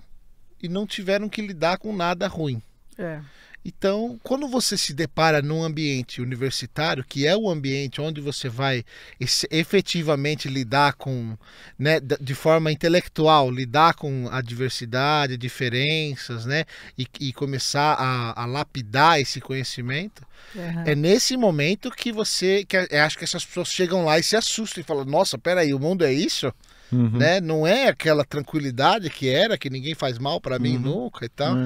e não tiveram que lidar com nada ruim. É. Então, quando você se depara num ambiente universitário, que é o ambiente onde você vai efetivamente lidar com, né, de forma intelectual, lidar com a diversidade, diferenças, né, e, e começar a, a, lapidar esse conhecimento, uhum. é nesse momento que você, que é, acho que essas pessoas chegam lá e se assustam e falam: Nossa, peraí, o mundo é isso? uhum. né? Não é aquela tranquilidade que era, que ninguém faz mal para mim uhum. nunca e tal. É,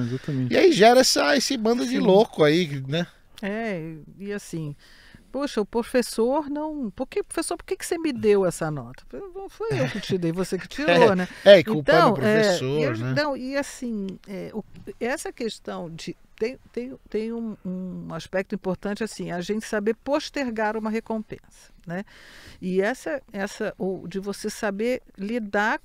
e aí gera essa, esse bando Sim. de louco aí, né? É, e assim, poxa, o professor não. Por que, professor, por que, que você me deu essa nota? Não foi eu que te dei, você que (laughs) tirou, é, né? É, então, é e culpando então, o professor. É, né? Não, e assim, é, o, essa questão de tem, tem, tem um, um, aspecto importante assim, a gente saber postergar uma recompensa, né? E essa essa ou de você saber lidar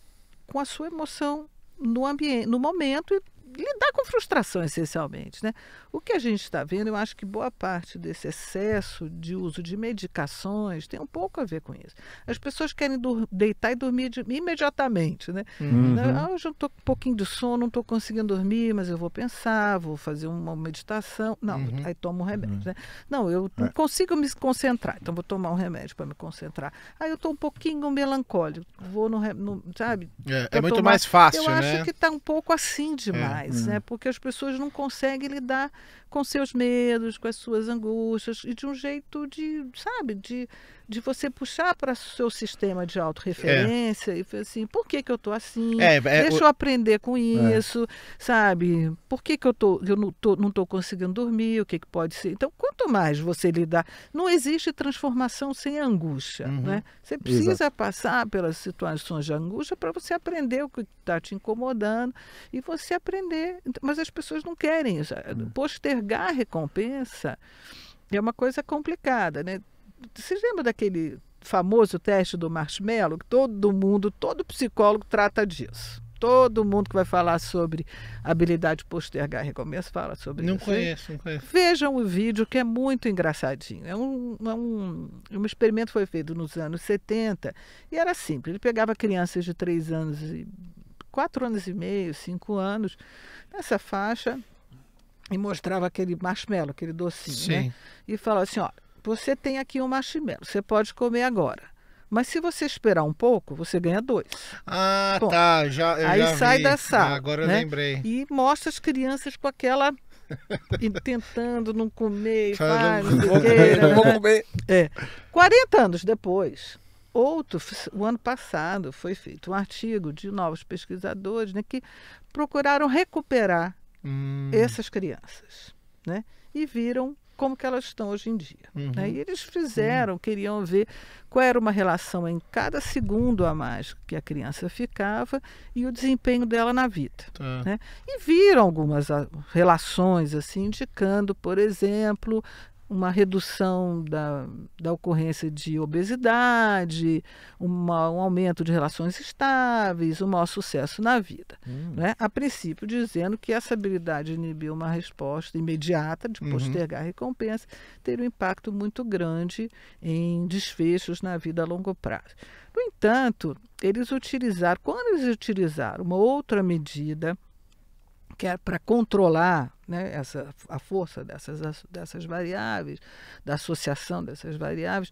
com a sua emoção no ambiente, no momento e lidar com frustração, essencialmente. Né? O que a gente está vendo, eu acho que boa parte desse excesso de uso de medicações tem um pouco a ver com isso. As pessoas querem deitar e dormir de, imediatamente. Né? Uhum. Então, ah, hoje eu estou com um pouquinho de sono, não estou conseguindo dormir, mas eu vou pensar, vou fazer uma meditação. Não, uhum. aí tomo um remédio. Uhum. Né? Não, eu não é. consigo me concentrar, então vou tomar um remédio para me concentrar. Aí ah, eu estou um pouquinho melancólico, vou no, no sabe? É, é muito tomar. mais fácil, eu né? Eu acho que está um pouco assim demais. É sociais, né? uhum. né? porque as pessoas não conseguem lidar com seus medos, com as suas angústias, e de um jeito de, sabe, de de você puxar para o seu sistema de autorreferência é. e falar assim, por que, que eu estou assim? É, é, Deixa eu aprender com é. isso, sabe? Por que, que eu, tô, eu não estou não tô conseguindo dormir? O que, que pode ser? Então, quanto mais você lidar, não existe transformação sem angústia. Uhum. Né? Você precisa Exato. passar pelas situações de angústia para você aprender o que está te incomodando e você aprender. Então, mas as pessoas não querem isso. Uhum. Postergar a recompensa é uma coisa complicada, né? Você lembra daquele famoso teste do marshmallow? Todo mundo, todo psicólogo trata disso. Todo mundo que vai falar sobre habilidade postergar recomeço fala sobre não isso. Né? Conheço, não conheço. Vejam o vídeo que é muito engraçadinho. É um, é um, é um experimento foi feito nos anos 70 e era simples. Ele pegava crianças de 3 anos e 4 anos e meio, 5 anos, nessa faixa e mostrava aquele marshmallow, aquele docinho, né? Sim. né? E falava assim, ó, você tem aqui um marshmallow, você pode comer agora. Mas se você esperar um pouco, você ganha dois. Ah, Bom, tá. Já, aí já sai vi. da sala. Ah, agora né? eu lembrei. E mostra as crianças com aquela. (laughs) e tentando não comer, faz, não né? vou comer. É. 40 anos depois, outro, o ano passado, foi feito um artigo de novos pesquisadores né, que procuraram recuperar hum. essas crianças. Né, e viram como que elas estão hoje em dia. Uhum. Né? E eles fizeram, uhum. queriam ver qual era uma relação em cada segundo a mais que a criança ficava e o desempenho dela na vida. Tá. Né? E viram algumas ah, relações assim indicando, por exemplo, uma redução da, da ocorrência de obesidade, uma, um aumento de relações estáveis, um maior sucesso na vida. Hum. Né? A princípio, dizendo que essa habilidade de inibir uma resposta imediata, de uhum. postergar uhum. recompensa, ter um impacto muito grande em desfechos na vida a longo prazo. No entanto, eles utilizaram, quando eles utilizaram uma outra medida, que para controlar né, essa, a força dessas, dessas variáveis, da associação dessas variáveis,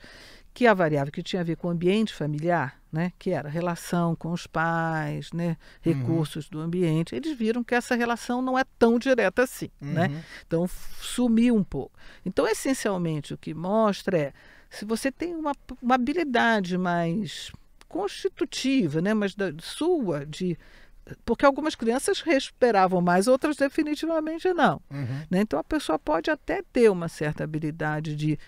que a variável que tinha a ver com o ambiente familiar, né, que era relação com os pais, né, uhum. recursos uhum. do ambiente, eles viram que essa relação não é tão direta assim. Né. Uhum. Né? Então, sumiu um pouco. Então, essencialmente, o que mostra é se você tem uma, uma habilidade mais constitutiva, né, mas da, sua, de porque algumas crianças respiravam mais, outras definitivamente não. Uhum. Né? Então a pessoa pode até ter uma certa habilidade de,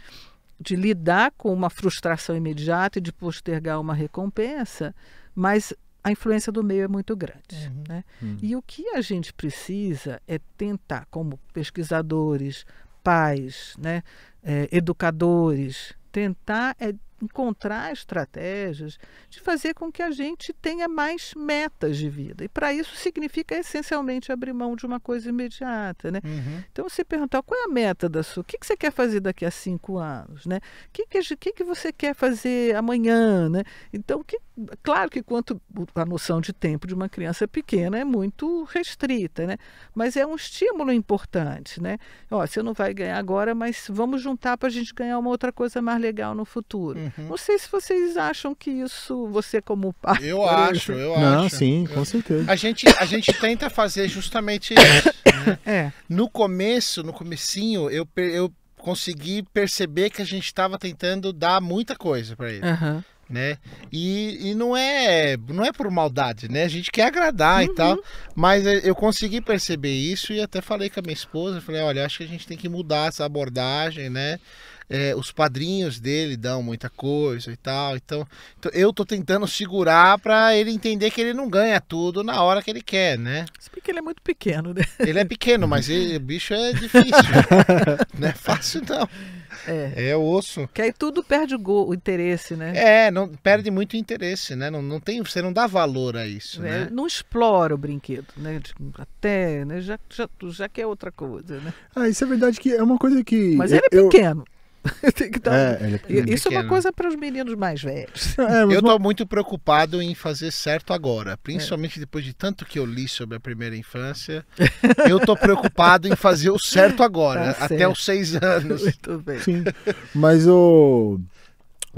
de lidar com uma frustração imediata e de postergar uma recompensa, mas a influência do meio é muito grande. Uhum. Né? Uhum. E o que a gente precisa é tentar, como pesquisadores, pais, né, é, educadores, tentar é encontrar estratégias de fazer com que a gente tenha mais metas de vida. E para isso significa essencialmente abrir mão de uma coisa imediata. Né? Uhum. Então, você perguntar qual é a meta da sua, o que, que você quer fazer daqui a cinco anos? Né? O que, que, que, que você quer fazer amanhã? Né? Então, que, claro que quanto a noção de tempo de uma criança pequena é muito restrita, né? mas é um estímulo importante. Né? Ó, você não vai ganhar agora, mas vamos juntar para a gente ganhar uma outra coisa mais legal no futuro. Uhum. Uhum. Não sei se vocês acham que isso, você como pai. Eu acho, eu Não, acho. sim, com certeza. A gente, a gente tenta fazer justamente é. isso. Né? É. No começo, no comecinho, eu, eu consegui perceber que a gente estava tentando dar muita coisa para ele. Uhum né? E, e não é não é por maldade, né? A gente quer agradar uhum. e tal, mas eu consegui perceber isso e até falei com a minha esposa, falei, olha, acho que a gente tem que mudar essa abordagem, né? é, os padrinhos dele dão muita coisa e tal. Então, então eu tô tentando segurar para ele entender que ele não ganha tudo na hora que ele quer, né? Se porque ele é muito pequeno, né? Ele é pequeno, mas ele, o bicho é difícil. (laughs) não é fácil, não. É. é osso. Que aí tudo perde o, o interesse, né? É, não, perde muito interesse, né? Não, não tem, você não dá valor a isso, é, né? Não explora o brinquedo, né? Até, né? Já, já, já que é outra coisa, né? Ah, isso é verdade que é uma coisa que... Mas ele é pequeno. Eu... (laughs) tem que dar. É, é isso é uma é- coisa para os meninos mais velhos. (laughs) É, eu estou muito preocupado em fazer certo agora, principalmente é. depois de tanto que eu li sobre a primeira infância. eu estou preocupado em fazer o certo agora, tá até os seis anos. (laughs) Muito bem. Sim. Mas o. Oh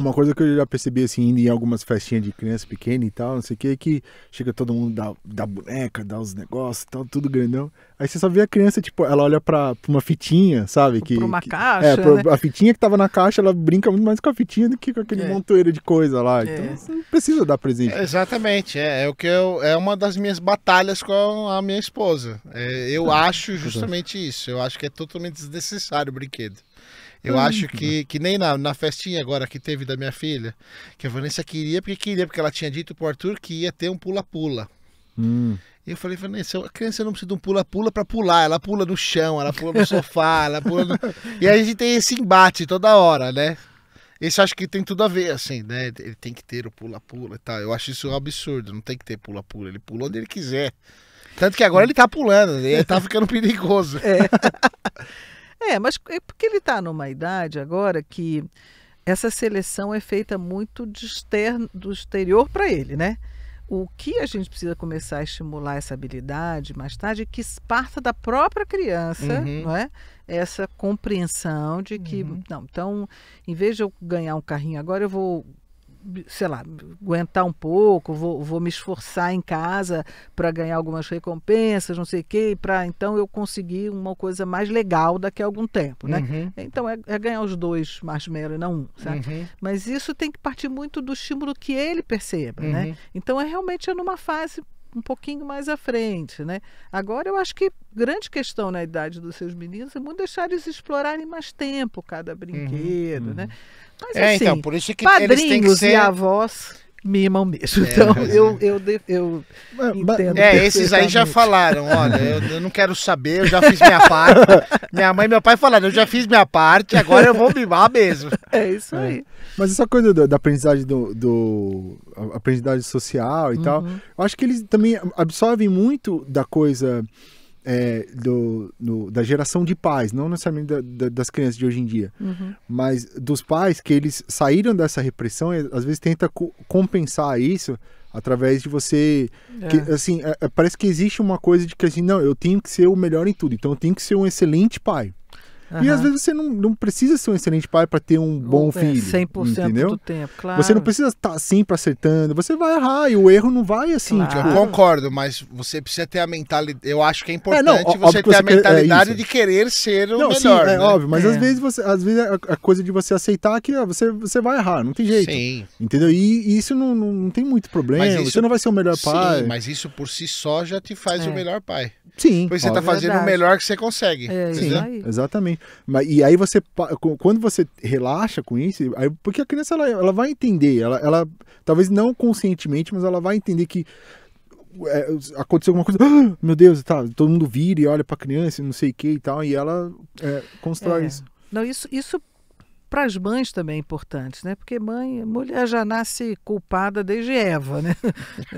uma coisa que eu já percebi, assim, indo em algumas festinhas de criança pequena e tal, não sei o que, é que chega todo mundo, da da boneca, dá os negócios e tal, tudo grandão. Aí você só vê a criança, tipo, ela olha pra, pra uma fitinha, sabe? Que, pra uma que, caixa. É, né? pra, a fitinha que tava na caixa, ela brinca muito mais com a fitinha do que com aquele é. montoeiro de coisa lá. É. Então não precisa dar presente. É, exatamente. É, é o que eu, é uma das minhas batalhas com a minha esposa. É, eu ah, acho é. justamente isso. Eu acho que é totalmente desnecessário o brinquedo. Eu hum. acho que, que nem na, na festinha agora que teve da minha filha, que a Vanessa queria porque queria, porque ela tinha dito pro Arthur que ia ter um pula-pula. Hum. Eu falei, Vanessa, a criança não precisa de um pula-pula para pular. Ela pula no chão, ela pula no sofá, (laughs) ela pula no... E a gente tem esse embate toda hora, né? Esse acho que tem tudo a ver, assim, né? Ele tem que ter o pula-pula e tal. Eu acho isso um absurdo, não tem que ter pula-pula. Ele pula onde ele quiser. Tanto que agora ele tá pulando, ele tá ficando perigoso. É. (laughs) É, mas é porque ele está numa idade agora que essa seleção é feita muito externo, do exterior para ele, né? O que a gente precisa começar a estimular essa habilidade mais tarde é que parta da própria criança, uhum. não é? Essa compreensão de que, uhum. não, então, em vez de eu ganhar um carrinho agora, eu vou sei lá, aguentar um pouco, vou, vou me esforçar em casa para ganhar algumas recompensas, não sei o quê, para então eu conseguir uma coisa mais legal daqui a algum tempo, né? Uhum. Então é, é, ganhar os dois marshmallow e não um, sabe? Uhum. Mas isso tem que partir muito do estímulo que ele perceba, né? uhum. né? Então é realmente é numa fase um pouquinho mais à frente, né? Agora eu acho que grande questão na idade dos seus meninos é muito deixar eles explorarem mais tempo cada uhum. brinquedo, né? Uhum. Mas, é, então, assim, então, por isso que eles têm que ser... e avós mimam mesmo. É, então, eu, eu, eu entendo. É, esses aí já falaram, olha, eu, eu, não quero saber, eu já fiz minha parte. (laughs) minha mãe e meu pai falaram, eu já fiz minha parte, agora eu vou mimar mesmo. É isso é. aí. Mas essa coisa da, da aprendizagem do, do aprendizagem social e uhum. tal, eu acho que eles também absorvem muito da coisa é, do, no, da geração de pais, não necessariamente da, da, das crianças de hoje em dia, uhum. mas dos pais que eles saíram dessa repressão e às vezes tenta co compensar isso através de você. É. Que, assim, é, é parece que existe uma coisa de que assim, não, eu tenho que ser o melhor em tudo, então eu tenho que ser um excelente pai. Uhum. E às vezes você não, não precisa ser um excelente pai para ter um bom é, filho. 100% entendeu? do tempo, claro. Você não precisa estar tá sempre acertando, você vai errar e o erro não vai assim. Claro. Tipo... Eu concordo, mas você precisa ter a mentalidade. Eu acho que é importante é, não, você ter você a mentalidade quer... é de querer ser o não, melhor. Sim, é né? É óbvio, mas às é. vezes, você, às vezes a coisa de você aceitar que você, você vai errar, não tem jeito. Sim. Entendeu? E, e isso não, não, não, tem muito problema. Isso... Você não vai ser o melhor sim, pai. mas isso por si só já te faz o é. melhor pai. Sim. Pois você está fazendo o melhor que você consegue. É, sim, exatamente. Mas, e aí você, quando você relaxa com isso, aí, porque a criança ela, ela vai entender, ela, ela talvez não conscientemente, mas ela vai entender que é, aconteceu alguma coisa, ah, meu Deus, tá, todo mundo vira e olha a criança, não sei o que e tal, e ela é, constrói é. isso. Não, isso, isso para as mães também é importante, né? Porque mãe, mulher já nasce culpada desde Eva, né?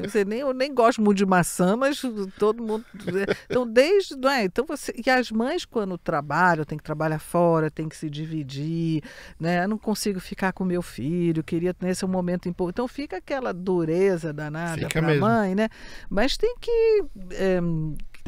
Você (laughs) nem, eu nem gosto muito de maçã, mas todo mundo. Né? Então, desde. Não é? então você, e as mães, quando trabalham, tem que trabalhar fora, tem que se dividir, né? Eu não consigo ficar com meu filho, queria nesse né, é momento importante. Então fica aquela dureza danada para a mãe, né? Mas tem que. É,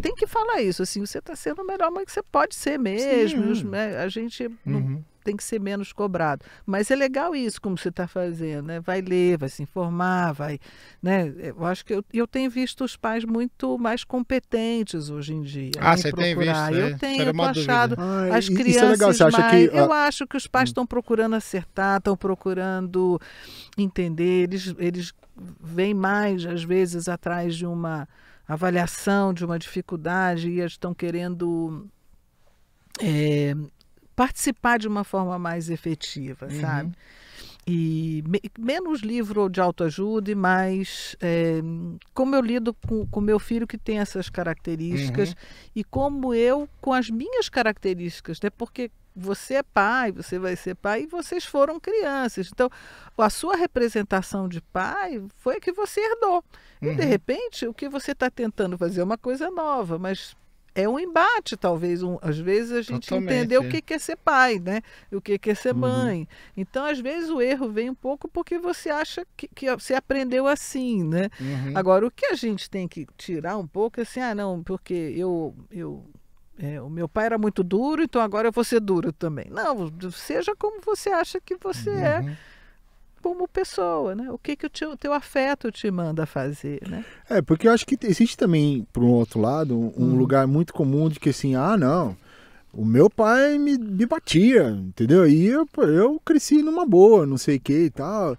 tem que falar isso, assim, você está sendo a melhor mãe que você pode ser mesmo. Né? A gente uhum tem que ser menos cobrado. Mas é legal isso, como você está fazendo, né? Vai ler, vai se informar, vai. Né? Eu acho que eu, eu tenho visto os pais muito mais competentes hoje em dia. Ah, você tem visto? Né? Eu é. tenho eu achado ah, as crianças. É legal, você acha mais... que, Eu acho que os pais estão hum. procurando acertar, estão procurando entender, eles, eles vêm mais, às vezes, atrás de uma avaliação, de uma dificuldade, e estão querendo. É, participar de uma forma mais efetiva, uhum. sabe? E me, menos livro de autoajuda e mais é, como eu lido com o meu filho que tem essas características uhum. e como eu com as minhas características, até né? porque você é pai, você vai ser pai e vocês foram crianças. Então, a sua representação de pai foi a que você herdou. Uhum. E, de uhum. repente, o que você está tentando fazer é uma coisa nova, mas é um embate, talvez. Um, às vezes a gente Totalmente. entender o que é ser pai, né? O que é ser uhum. mãe. Uhum. Então, às vezes, o erro vem um pouco porque você acha que, que você aprendeu assim, né? Uhum. Agora, o que a gente tem que tirar um pouco é assim, ah, não, porque eu. eu é, o meu pai era muito duro, então agora eu vou ser duro também. Não, seja como você acha que você é. uhum. é como pessoa, né? O que, que o teu, teu afeto te manda fazer, né? É, porque eu acho que existe também, por um outro lado, um hum. lugar muito comum de que assim, ah, não, o meu pai me, me batia, entendeu? E eu, eu cresci numa boa, não sei o que e tal.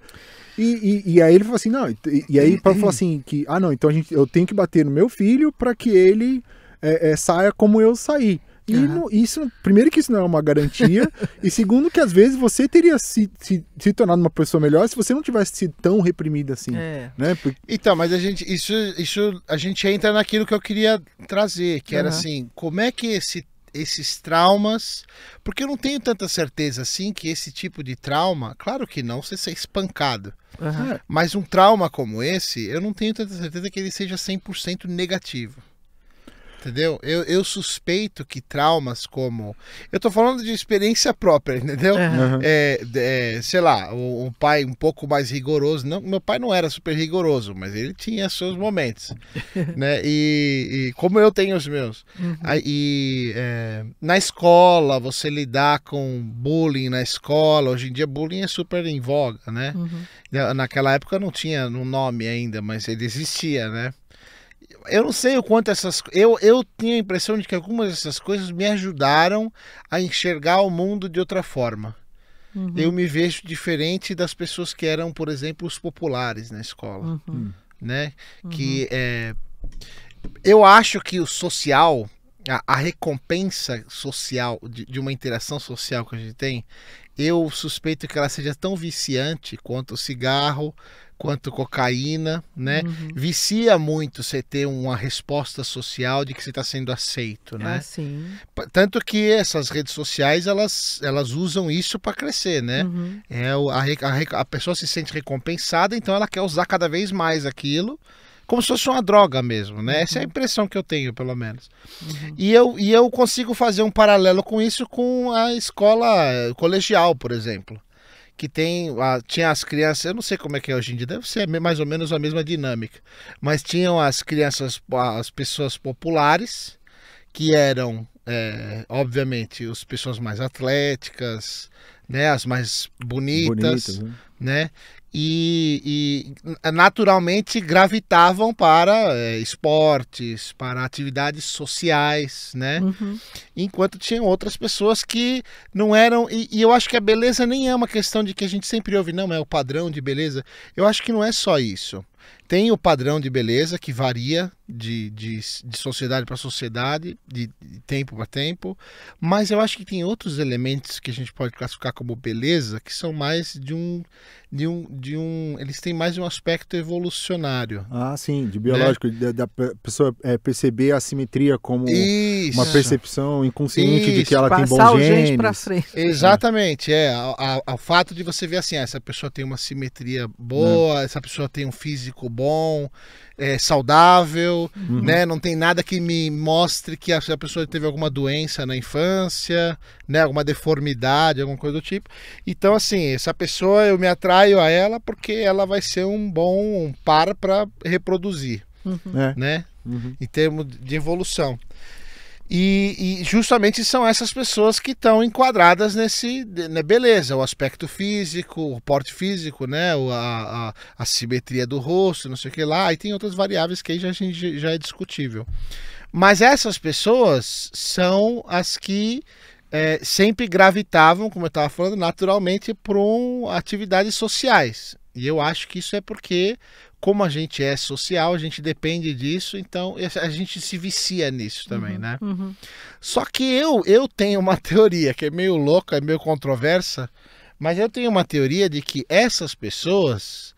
E, e, e, aí ele falou assim, não, e, e aí para falar assim, que, ah, não, então a gente, eu tenho que bater no meu filho para que ele é, é, saia como eu saí. E uhum. no, isso, primeiro que isso não é uma garantia, (laughs) e segundo que às vezes você teria se, se, se, tornado uma pessoa melhor se você não tivesse sido tão reprimida assim, é. né? Porque... Então, mas a gente, isso, isso, a gente entra naquilo que eu queria trazer, que uhum. era assim, como é que esse esses traumas, porque eu não tenho tanta certeza assim que esse tipo de trauma, claro que não, você ser espancado, uhum. mas um trauma como esse, eu não tenho tanta certeza que ele seja 100% negativo. Entendeu? Eu, eu suspeito que traumas como. Eu tô falando de experiência própria, entendeu? Uhum. É, é, é, sei lá, um pai um pouco mais rigoroso. Não, meu pai não era super rigoroso, mas ele tinha seus momentos. (laughs) né? E, e, como eu tenho os meus. Uhum. E é, na escola, você lidar com bullying na escola. Hoje em dia, bullying é super em voga, né? Uhum. Naquela época não tinha um nome ainda, mas ele existia, né? eu não sei o quanto essas. Eu, eu tenho a impressão de que algumas dessas coisas me ajudaram a enxergar o mundo de outra forma. Uhum. Eu me vejo diferente das pessoas que eram, por exemplo, os populares na escola. Uhum. Hum. Né? Uhum. Que é, eu acho que o social, a, a recompensa social, de, de uma interação social que a gente tem, eu suspeito que ela seja tão viciante quanto o cigarro, quanto cocaína, né? Uhum. Vicia muito você ter uma resposta social de que você está sendo aceito, né? Ah, sim. Tanto que essas redes sociais elas, elas usam isso para crescer, né? Uhum. É, a, a, a pessoa se sente recompensada, então ela quer usar cada vez mais aquilo como se fosse uma droga mesmo, né? Essa é a uhum. impressão que eu tenho, pelo menos. Uhum. E, eu, e eu consigo fazer um paralelo com isso com a escola colegial, por exemplo que tem a, tinha as crianças, eu não sei como é que é hoje em dia, deve ser mais ou menos a mesma dinâmica, mas tinham as crianças, as pessoas populares, que eram, é, obviamente, as pessoas mais atléticas, né, as mais bonitas, né? né? e, e, naturalmente gravitavam para é, esportes, para atividades sociais, né? Uhum. Enquanto tinham outras pessoas que não eram. E, e, eu acho que a beleza nem é uma questão de que a gente sempre ouve, não, é o padrão de beleza. Eu acho que não é só isso. Tem o padrão de beleza que varia de, de, de sociedade para sociedade, de, de tempo para tempo, mas eu acho que tem outros elementos que a gente pode classificar como beleza que são mais de um. De um, de um eles têm mais um aspecto evolucionário. Ah, sim, de né? biológico, né? da, da, pessoa é, perceber a simetria como Isso. uma percepção inconsciente Isso. de que ela Passar tem bom genes. Gente para frente. Exatamente, é. O Ao, fato de você ver assim, ah, essa pessoa tem uma simetria boa, né? essa pessoa tem um físico bom, é, saudável, uhum. né? Não tem nada que me mostre que a, pessoa teve alguma doença na infância, né? Alguma deformidade, alguma coisa do tipo. Então, assim, essa pessoa eu me atraio a ela porque ela vai ser um bom par para reproduzir, uhum. É. né? Uhum. Em termos de evolução. E, e, justamente são essas pessoas que estão enquadradas nesse né, beleza, o aspecto físico, o porte físico, né, a, a, a, simetria do rosto, não sei o que lá, e tem outras variáveis que aí já, já é discutível. Mas essas pessoas são as que é, sempre gravitavam, como eu estava falando, naturalmente para um, atividades sociais. E eu acho que isso é porque como a gente é social, a gente depende disso, então a gente se vicia nisso também, uhum, né? Uhum. Só que eu, eu tenho uma (laughs) teoria que é meio louca, é meio controversa, mas eu tenho uma teoria de que essas pessoas.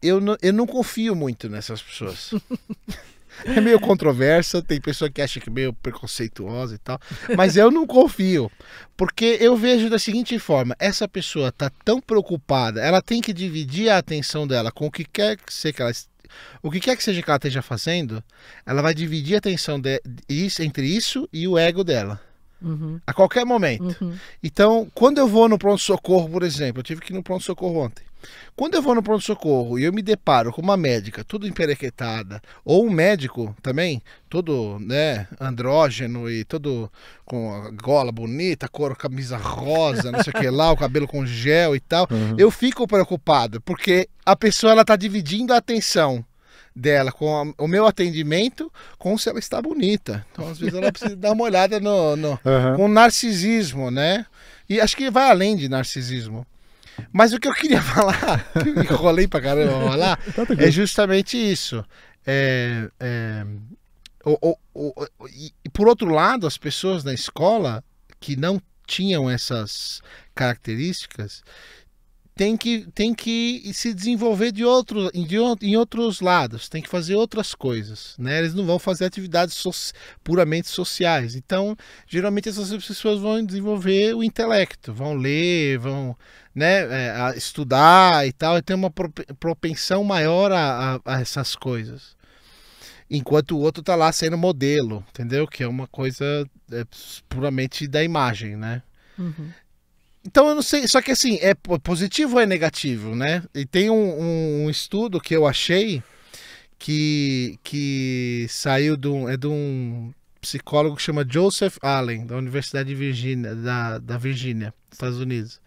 Eu não, eu não confio muito nessas pessoas. (laughs) (laughs) é meio controversa, tem pessoa que acha que é meio preconceituosa e tal, mas eu não confio, porque eu vejo da seguinte forma, essa pessoa tá tão preocupada, ela tem que dividir a atenção dela com o que quer que seja que ela o que quer que seja que ela esteja fazendo, ela vai dividir a atenção de, entre isso e o ego dela. Uhum. A qualquer momento. Uhum. Então, quando eu vou no pronto-socorro, por exemplo, eu tive que ir no pronto-socorro ontem. Quando eu vou no pronto-socorro e eu me deparo com uma médica tudo emperequetada, ou um médico também, todo né, andrógeno e todo com a gola bonita, cor, camisa rosa, não sei o que lá, o cabelo com gel e tal, uhum. eu fico preocupado, porque a pessoa ela tá dividindo a atenção dela com a, o meu atendimento com se ela está bonita. Então, às vezes, ela precisa (laughs) dar uma olhada no, no uhum. com narcisismo, né? E acho que vai além de narcisismo. Mas o que eu queria (laughs) falar, que rolei pra caramba falar, (laughs) tá, tá é justamente isso. É, é, o, o, o, e por outro lado, as pessoas na escola que não tinham essas características, tem que, tem que se desenvolver de outro, de, em outros lados, tem que fazer outras coisas, né? Eles não vão fazer atividades so, puramente sociais. Então, geralmente essas pessoas vão desenvolver o intelecto, vão ler, vão né, é, estudar e tal, e tem uma propensão maior a, a, a essas coisas. Enquanto o outro está lá sendo modelo, entendeu? Que é uma coisa é, puramente da imagem, né? Uhum. Então eu não sei, só que assim, é positivo ou é negativo, né? E tem um, um estudo que eu achei que, que saiu de um, é de um psicólogo que chama Joseph Allen, da Universidade de Virgínia, da, da Virgínia, Estados Unidos.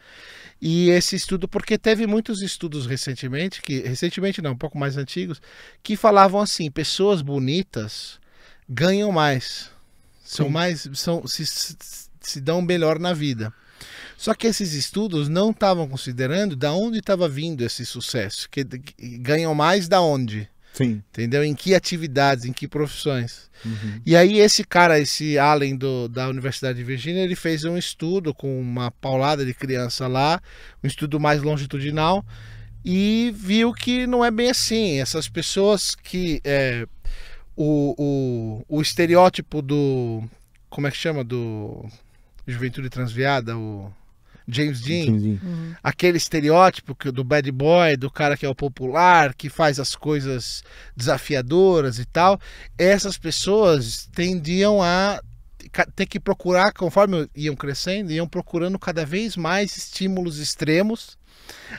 E esse estudo, porque teve muitos estudos recentemente, que recentemente não, um pouco mais antigos, que falavam assim, pessoas bonitas ganham mais, são Sim. mais, são, se, se dão melhor na vida. Só que esses estudos não estavam considerando da onde estava vindo esse sucesso, que, que ganham mais da onde. Sim. Entendeu? Em que atividades, em que profissões. Uhum. E aí esse cara, esse Allen do, da Universidade de Virgínia, ele fez um estudo com uma paulada de criança lá, um estudo mais longitudinal, e viu que não é bem assim. Essas pessoas que... É, o, o, o estereótipo do... Como é que chama? Do juventude transviada, o... James Dean. James Dean. Uhum. Aquele estereótipo que, do bad boy, do cara que é o popular, que faz as coisas desafiadoras e tal. Essas pessoas tendiam a ter que procurar, conforme iam crescendo, iam procurando cada vez mais estímulos extremos,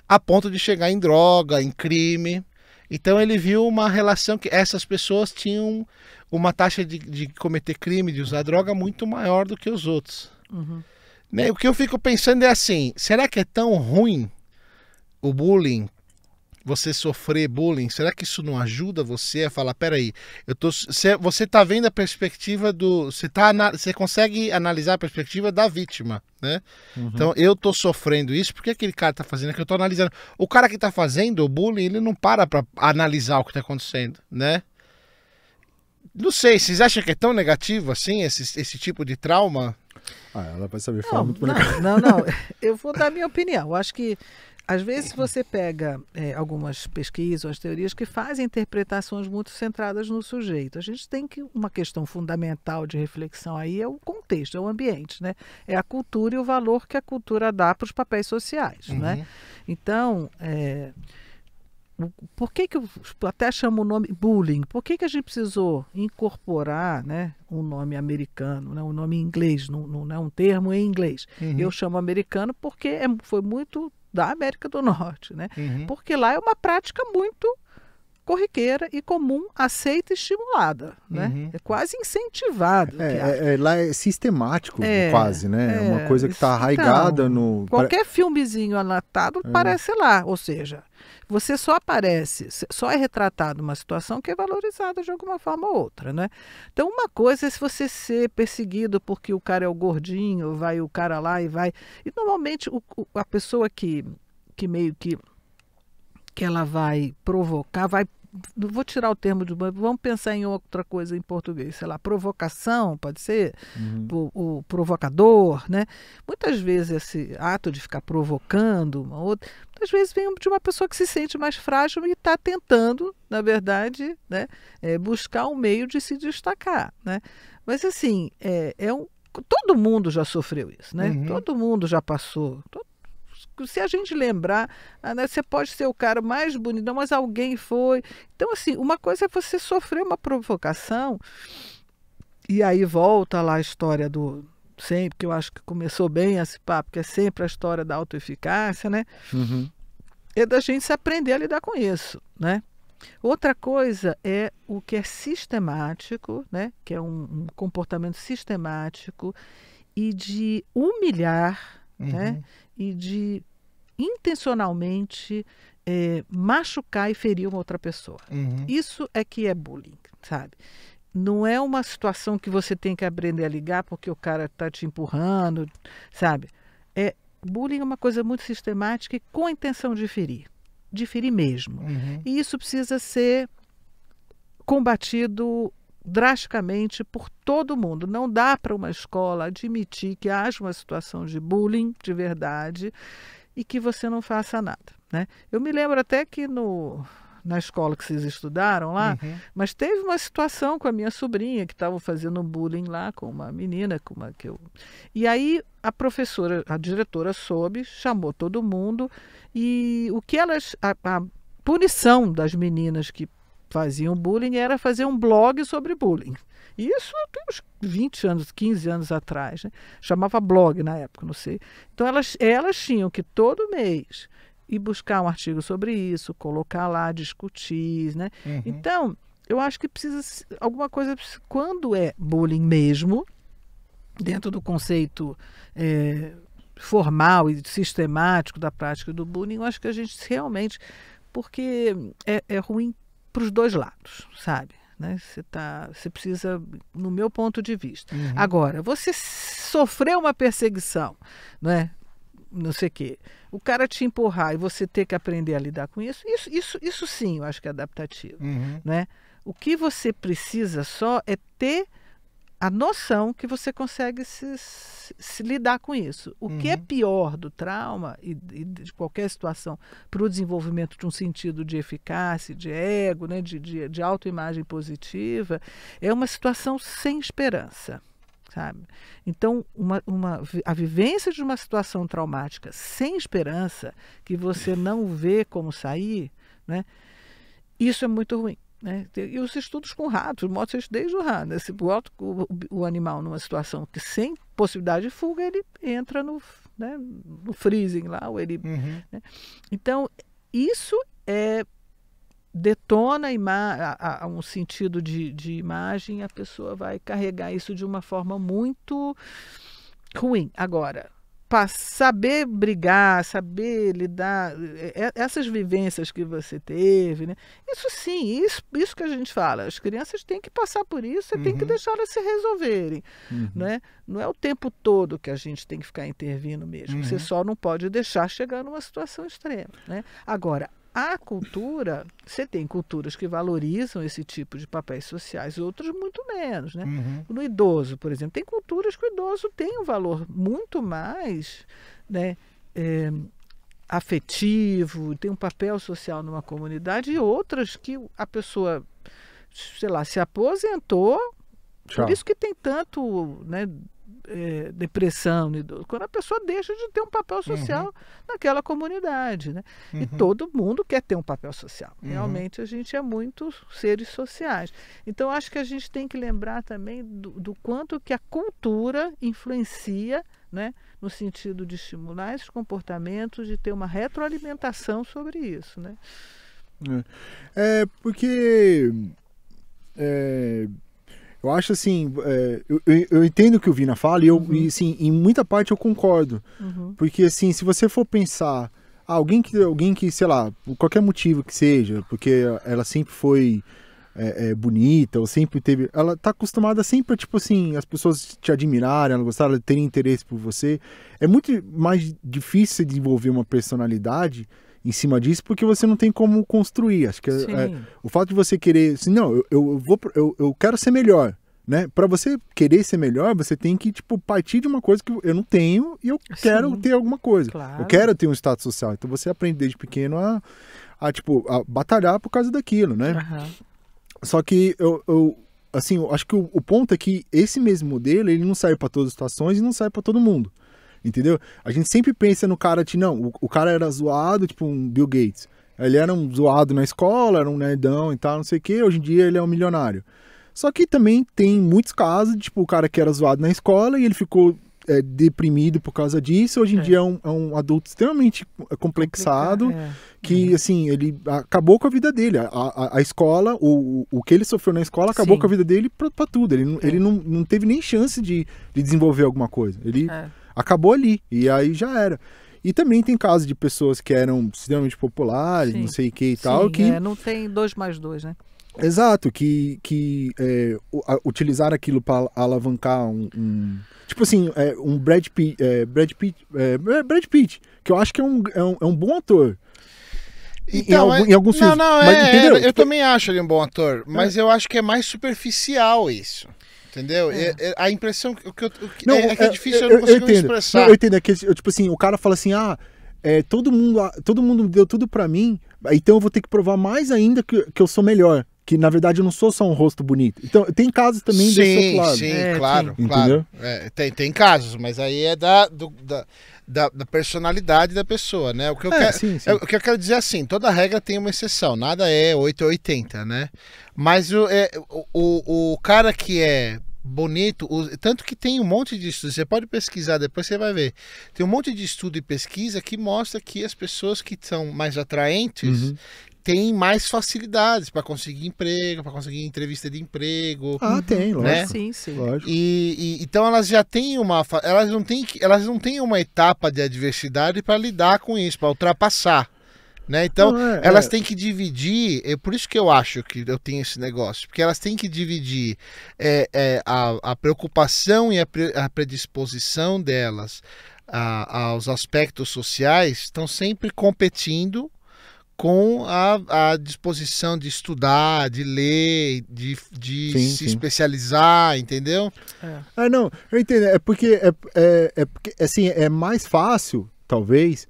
a ponto de chegar em droga, em crime. Então ele viu uma relação que essas pessoas tinham uma taxa de, de cometer crime, de usar droga muito maior do que os outros. Uhum. Né? O que eu fico pensando é assim: será que é tão ruim o bullying? Você sofrer bullying, será que isso não ajuda você a falar, peraí, eu tô, você tá vendo a perspectiva do, você tá, você consegue analisar a perspectiva da vítima, né? Uhum. Então eu tô sofrendo isso, porque aquele cara tá fazendo que eu tô analisando. O cara que tá fazendo o bullying, ele não para para analisar o que tá acontecendo, né? Não sei, vocês acham que é tão negativo assim, esse, esse tipo de trauma? Ah, ela vai saber falar não, muito melhor. Não, não, não, eu vou dar minha opinião. Acho que às vezes você pega é, algumas pesquisas, as teorias que fazem interpretações muito centradas no sujeito. A gente tem que uma questão fundamental de reflexão aí é o contexto, é o ambiente, né? É a cultura e o valor que a cultura dá para os papéis sociais, né? uhum. né? Então, é, por que que eu até chamo o nome bullying? Por que que a gente precisou incorporar, né, um nome americano, né, um nome em inglês, não, não é um termo em inglês. Uhum. Eu chamo americano porque é, foi muito da América do Norte, né? Uhum. Porque lá é uma prática muito corriqueira e comum, aceita e estimulada, né? Uhum. É quase incentivada. É, é, é, lá é sistemático, é, quase, né? É, uma é, coisa que está então, arraigada então, no... Qualquer filmezinho anatado aparece é. lá, ou seja, você só aparece, só é retratado uma situação que é valorizada de alguma forma ou outra, né? Então, uma coisa é se você ser perseguido porque o cara é o gordinho, vai o cara lá e vai... E, normalmente, o, a pessoa que, que meio que que ela vai provocar, vai vou tirar o termo de vamos pensar em outra coisa em português, sei lá, provocação, pode ser, uhum. o, o, provocador, né? Muitas vezes esse ato de ficar provocando uma outra, muitas vezes vem de uma pessoa que se sente mais frágil e está tentando, na verdade, né, é, buscar um meio de se destacar, né? Mas assim, é, é um, todo mundo já sofreu isso, né? Uhum. Todo mundo já passou, todo se a gente lembrar, ah, né, você pode ser o cara mais bonito, mas alguém foi. Então, assim, uma coisa é você sofrer uma provocação, e aí volta lá a história do sempre, que eu acho que começou bem esse papo, que é sempre a história da autoeficácia, né? Uhum. É da gente se aprender a lidar com isso, né? Outra coisa é o que é sistemático, né? que é um, um comportamento sistemático e de humilhar, né? uhum. né? e de intencionalmente é, machucar e ferir uma outra pessoa. Uhum. Isso é que é bullying, sabe? Não é uma situação que você tem que aprender a ligar porque o cara está te empurrando, sabe? É, bullying é uma coisa muito sistemática e com a intenção de ferir, de ferir mesmo. Uhum. E isso precisa ser combatido drasticamente por todo mundo. Não dá para uma escola admitir que haja uma situação de bullying de verdade e que você não faça nada. Né? Eu me lembro até que no, na escola que vocês estudaram lá, uhum. mas teve uma situação com a minha sobrinha que estava fazendo bullying lá com uma menina, com uma que eu. E aí a professora, a diretora soube, chamou todo mundo e o que elas a, a punição das meninas que faziam bullying era fazer um blog sobre bullying. isso tem uns 20 anos, 15 anos atrás. Né? Chamava blog na época, não sei. Então elas, elas tinham que todo mês ir buscar um artigo sobre isso, colocar lá, discutir. Né? Uhum. Então, eu acho que precisa alguma coisa. Quando é bullying mesmo, dentro do conceito. É, formal e sistemático da prática do bullying, eu acho que a gente realmente porque é, é, ruim para os dois lados, sabe? Né? Você, tá, você precisa, no meu ponto de vista. Uhum. Agora, você sofreu uma perseguição, né? não sei o quê. O cara te empurrar e você ter que aprender a lidar com isso, isso, isso, isso sim eu acho que é adaptativo. Uhum. Né? O que você precisa só é ter a noção que você consegue se, se, se lidar com isso. O uhum. que é uhum. pior do trauma e, e de qualquer situação para o desenvolvimento de um sentido de eficácia, de ego, né, de, de, de autoimagem positiva, é uma situação sem esperança. Sabe? Então, uma, uma, a vivência de uma situação traumática sem esperança, que você não vê como sair, né, isso é muito ruim. Né? E os estudos com ratos mostram desde o rato. Né? Se bota o, o, animal numa situação que sem possibilidade de fuga, ele entra no, né, no freezing lá, ou ele. Uhum. Né? Então, isso é detona a, a, um sentido de, de imagem, a pessoa vai carregar isso de uma forma muito ruim. Agora, saber brigar, saber lidar, eh, eh, eh, essas vivências que você teve, né? Isso sim, isso, isso que a gente fala. As crianças têm que passar por isso, você uhum. tem que deixar elas se resolverem, uhum. é? Não é o tempo todo que a gente tem que ficar intervindo mesmo. Uhum. Você só não pode deixar chegar numa situação extrema, né? Agora, a cultura, você tem culturas que valorizam esse tipo de papéis sociais, outras muito menos. Né? Uhum. No idoso, por exemplo, tem culturas que o idoso tem um valor muito mais né, é, afetivo, tem um papel social numa comunidade, e outras que a pessoa, sei lá, se aposentou, Tchau. Por isso que tem tanto né, é, depressão né, quando a pessoa deixa de ter um papel uhum. social uhum. naquela comunidade. Né? Uhum. E todo mundo quer ter um papel social. Uhum. Realmente a gente é muito seres sociais. Então acho que a gente tem que lembrar também do, do quanto que a cultura influencia né, no sentido de estimular esses comportamentos, de ter uma retroalimentação sobre isso. Né? É, é porque é, eu acho assim, é, eu, eu, entendo o que o Vina fala e, eu, uhum. e assim, em muita parte eu concordo. Uhum. Porque assim, se você for pensar, ah, alguém que, alguém que, sei lá, por qualquer motivo que seja, porque ela sempre foi é, é, bonita, ou sempre teve. Ela tá acostumada sempre, tipo assim, as pessoas te admirarem, ela gostar, de terem interesse por você. É muito mais difícil desenvolver uma personalidade em cima disso porque você não tem como construir. Acho que é, é o fato de você querer, assim, não, eu, eu vou, eu, eu quero ser melhor, né? Para você querer ser melhor, você tem que tipo partir de uma coisa que eu não tenho e eu Sim, quero ter alguma coisa. Claro. Eu quero ter um status social. Então você aprende desde pequeno a, a tipo a batalhar por causa daquilo, né? Uhum. Só que eu, eu assim, eu acho que o, o, ponto é que esse mesmo modelo ele não sai para todas as situações e não sai para todo mundo. Entendeu? A gente sempre pensa no cara, de, não, o, o cara era zoado, tipo um Bill Gates. Ele era um zoado na escola, era um nerdão e tal, não sei o que. Hoje em dia ele é um milionário. Só que também tem muitos casos, tipo, o cara que era zoado na escola e ele ficou é, deprimido por causa disso. Hoje em é. dia é um, é um, adulto extremamente é, complexado, é. que, uhum. assim, ele acabou com a vida dele. A, a, a escola, o, o que ele sofreu na escola, acabou Sim. com a vida dele pra, pra tudo. Ele, ele é. não, não teve nem chance de, de desenvolver alguma coisa. Ele... É acabou ali. E aí já era. E também tem casos de pessoas que eram extremamente populares, Sim. não sei o que e Sim, tal. que é, não tem dois mais dois, né? Exato, que, que é, utilizar aquilo para alavancar um, um, Tipo assim, é, um Brad Pitt. É, Brad, Pitt é, é Brad Pitt, que eu acho que é um, é um, é um bom ator. Então, em, alguns não, filmes. Não, mas, é, entendeu? Eu tipo... também acho ele um bom ator, mas eu acho que é mais superficial isso. Entendeu? É. a impressão que, que, eu, que não, é, é que é, é difícil eu, eu não consigo eu entendo. expressar. Não, eu entendo, é que tipo assim, o cara fala assim, ah, é, todo mundo ah, todo mundo deu tudo para mim, ah, então eu vou ter que provar mais ainda que, que eu sou melhor que na verdade eu não sou só um rosto bonito. Então, tem casos também sim, desse outro lado. Sim, é, claro, sim. claro. É, tem, tem casos, mas aí é da, do, da, da, da, personalidade da pessoa, né? O que, eu é, quero, sim, sim. É, o que eu quero dizer é assim, toda regra tem uma exceção, nada é 880, né? Mas o, é, o, o cara que é bonito, tanto que tem um monte de estudo, você pode pesquisar depois, você vai ver. Tem um monte de estudo e pesquisa que mostra que as pessoas que são mais atraentes uhum tem mais facilidades para conseguir emprego, para conseguir entrevista de emprego. Ah, uhum. tem, né? lógico. Né? Sim, sim. Lógico. E, e, então elas já têm uma, elas não têm, elas não têm uma etapa de adversidade para lidar com isso, para ultrapassar. Né? Então, é, elas é. têm que dividir. É por isso que eu acho que eu tenho esse negócio. Porque elas têm que dividir é, é a, a, preocupação e a, pre, a predisposição delas a, aos aspectos sociais, estão sempre competindo com a, a disposição de estudar, de ler, de, de sim, se sim. especializar, entendeu? É. Ah, não, eu entendo. É porque é, é, é, porque, assim, é mais fácil, talvez,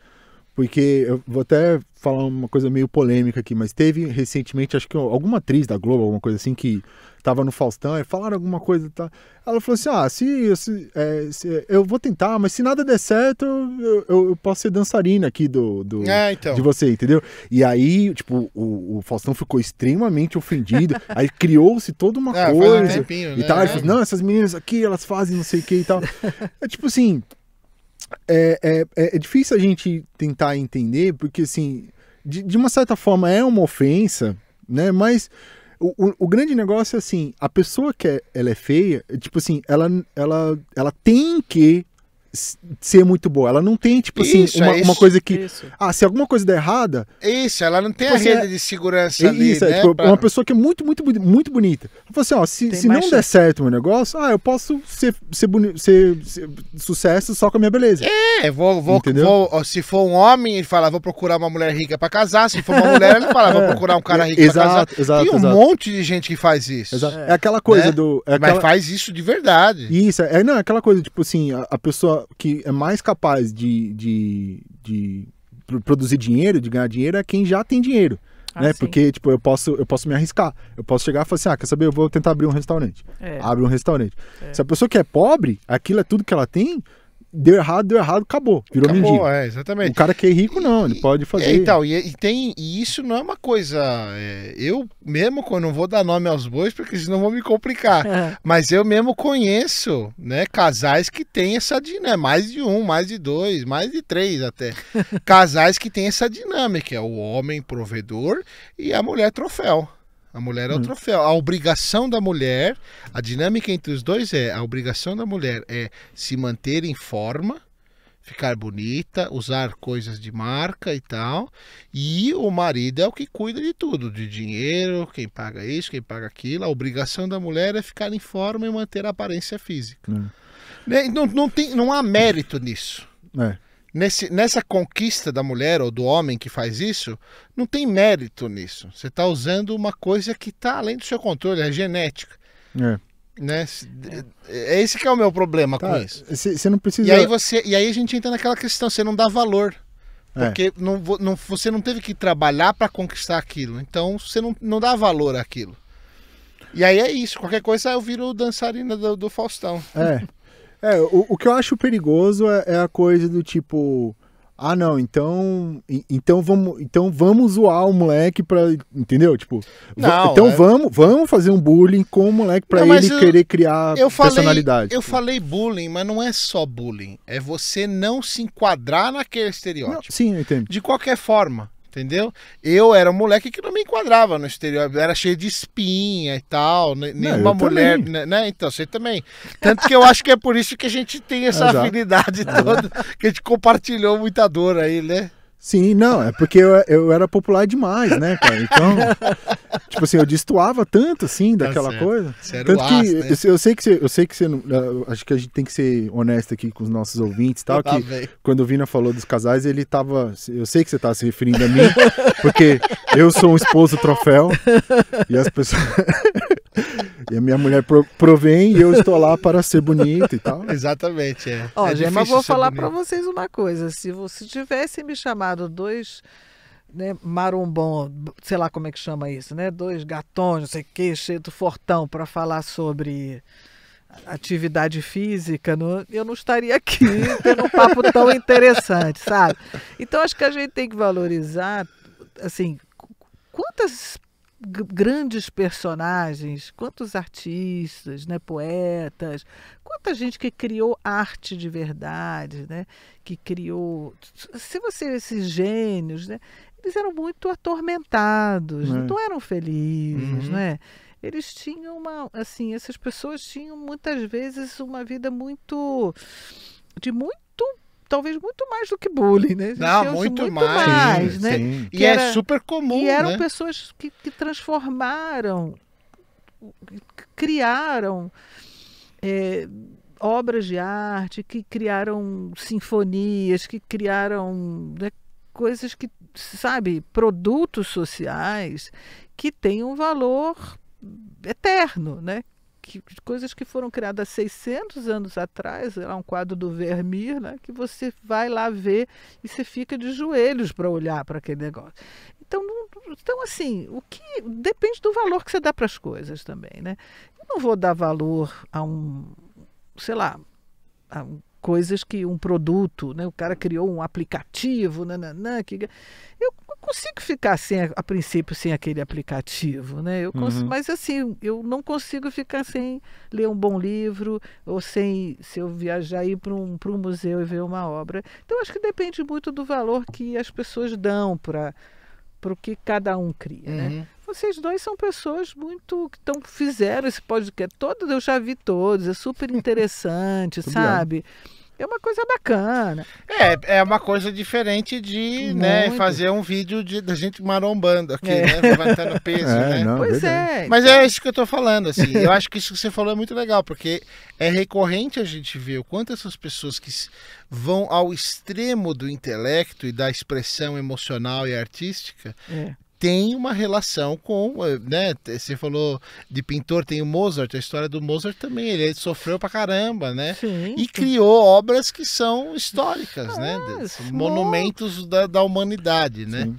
porque eu vou até falar uma coisa meio polêmica aqui, mas teve recentemente, acho que alguma atriz da Globo, alguma coisa assim, que tava no Faustão e falaram alguma coisa tá? Ela falou assim: ah, se, se, é, se, eu vou tentar, mas se nada der certo, eu, eu, eu posso ser dançarina aqui do, do é, então. de você, entendeu? E aí, tipo, o, o Faustão ficou extremamente ofendido, (laughs) aí criou-se toda uma é, coisa. Um tempinho, e né? tal. Ele falou, não, essas meninas aqui, elas fazem não sei o que e tal. (laughs) É tipo assim é, é, é, é difícil a gente tentar entender, porque assim, de, de uma certa forma é uma ofensa, né? Mas o, o, o, grande negócio é assim, a pessoa que é, ela é feia, é, tipo assim, ela, ela, ela tem que ser muito boa. Ela não tem, tipo assim, isso, uma, é uma, coisa que. Isso. Ah, se alguma coisa der errada. Isso, ela não tem tipo, a assim, rede é, de segurança é, ali. Isso, é, né, tipo, é pra... uma pessoa que é muito, muito, muito bonita. Ela assim, ó, se, se não chance. der certo meu negócio, ah, eu posso ser, ser, boni... ser, ser sucesso só com a minha beleza. É, vou, vou, vou. Se for um homem, ele fala, vou procurar uma mulher rica pra casar. Se for uma mulher, ele fala, vou é. procurar um cara rico exato, pra casar. Exato, Tem um exato. monte de gente que faz isso. Exato. É aquela coisa né? do. Aquela... Mas faz isso de verdade. Isso, é, não, é aquela coisa, tipo assim, a, a pessoa que é mais capaz de, de, de produzir dinheiro, de ganhar dinheiro, é quem já tem dinheiro. Ah, né? Porque, tipo, eu posso, eu posso me arriscar. Eu posso chegar e falar assim, ah, quer saber? Eu vou tentar abrir um restaurante. É. Abre um restaurante. É. Se a pessoa que é pobre, aquilo é tudo que ela tem, deu errado, deu errado, acabou. Virou acabou, mendigo. É, exatamente. O cara que é rico, não, ele pode fazer. E, é, então, e, e tem, e isso não é uma coisa. É, eu mesmo quando não vou dar nome aos bois, porque senão vão me complicar. É. Mas eu mesmo conheço né, casais que têm essa dinâmica. É, mais de um, mais de dois, mais de três até. (laughs) casais que têm essa dinâmica. É o homem provedor e a mulher troféu. A mulher é o hum. troféu. A obrigação da mulher, a dinâmica entre os dois é: a obrigação da mulher é se manter em forma, ficar bonita, usar coisas de marca e tal. E o marido é o que cuida de tudo: de dinheiro, quem paga isso, quem paga aquilo. A obrigação da mulher é ficar em forma e manter a aparência física. Hum. Não, não, tem, não há mérito nisso. É. Nesse, nessa conquista da mulher ou do homem que faz isso, não tem mérito nisso. Você está usando uma coisa que está além do seu controle, é genética. É. Né? É esse que é o meu problema tá, com isso. Você não precisa. E aí, você, e aí a gente entra naquela questão, você não dá valor. É. Porque é. não, não, você não teve que trabalhar para conquistar aquilo. Então você não, não dá valor àquilo. E aí é isso. Qualquer coisa eu viro dançarina do, do Faustão. É. (laughs) É, o, o que eu acho perigoso é, é a coisa do tipo. Ah, não, então, então vamos, então vamos zoar o moleque para, entendeu? Tipo, não, então é... vamos, vamos fazer um bullying com o moleque para ele eu, querer criar eu falei, personalidade. Eu falei bullying, mas não é só bullying, é você não se enquadrar naquele estereótipo. Não, sim, eu entendo. De qualquer forma, Entendeu? Eu era um moleque que não me enquadrava no exterior, era cheio de espinha e tal, nenhuma não, mulher, né, né? Então, você também. Tanto que eu acho que é por isso que a gente tem essa (laughs) Exato. afinidade (laughs) toda, que a gente compartilhou muita dor aí, né? Sim, não, é porque eu, eu era popular demais, né, cara? Então, (laughs) tipo assim, eu destoava tanto, assim, tá daquela tá coisa. Você era tanto o que né? eu, eu, sei que você, eu sei que você, ah, acho que a gente tem que ser honesto aqui com os nossos ouvintes tal, tá que bem. quando o Vina falou dos casais, ele tava, eu sei que você tava tá se referindo a mim, porque eu sou um esposo troféu e as pessoas... (laughs) E a minha mulher provém e eu estou lá para ser bonito e tal. Exatamente, é. Olha, é mas vou falar para vocês uma coisa. Se você tivesse me chamado dois né, marombom, sei lá como é que chama isso, né? Dois gatões, não sei o que, cheio do fortão para falar sobre atividade física, não, eu não estaria aqui (laughs) tendo um papo tão interessante, sabe? Então acho que a gente tem que valorizar, assim, quantas grandes personagens, quantos artistas, né, poetas, quanta gente que criou arte de verdade, né, que criou, se você esses gênios, né, eles eram muito atormentados, é. não eram felizes, uhum. né? Eles tinham uma, assim, essas pessoas tinham muitas vezes uma vida muito de muito talvez muito mais do que bullying, né? Não, assim, muito, muito, mais, mais sim, né? Sim. E é era, é super comum, E eram né? pessoas que, que, transformaram, criaram é, obras de arte, que criaram sinfonias, que criaram né, coisas que sabe, produtos sociais que têm um valor eterno, né? Que, coisas que foram criadas 600 anos atrás, era um quadro do Vermeer, né, que você vai lá ver e você fica de joelhos para olhar para aquele negócio. Então, não, então, assim, o que depende do valor que você dá para as coisas também, né? Eu não vou dar valor a um, sei lá, a um coisas que um produto, né? o cara criou um aplicativo, nananã, que eu consigo ficar sem a princípio sem aquele aplicativo, né? Eu consigo, uhum. mas assim eu não consigo ficar sem ler um bom livro ou sem se eu viajar ir para um, um museu e ver uma obra. Então acho que depende muito do valor que as pessoas dão para para o que cada um cria, né? uhum. né? Vocês dois são pessoas muito que tão, fizeram esse podcast todo, eu já vi todos, é super (laughs) interessante, sabe? É uma coisa bacana. É, é uma coisa diferente de né, fazer um vídeo de, da gente marombando aqui, né, é. né? Levantando peso, (laughs) é, né? Não, pois verdade. é. Mas é isso que eu estou falando, assim. eu acho que isso que você falou é muito legal, porque é recorrente a gente ver o quanto essas pessoas que vão ao extremo do intelecto e da expressão emocional e artística, é tem uma relação com, eh, né? Você falou de pintor, tem o Mozart, a história do Mozart também, ele sofreu pra caramba, né? Sim, e sim. criou obras que são históricas, né, ah, né? Monumentos da, da humanidade, né?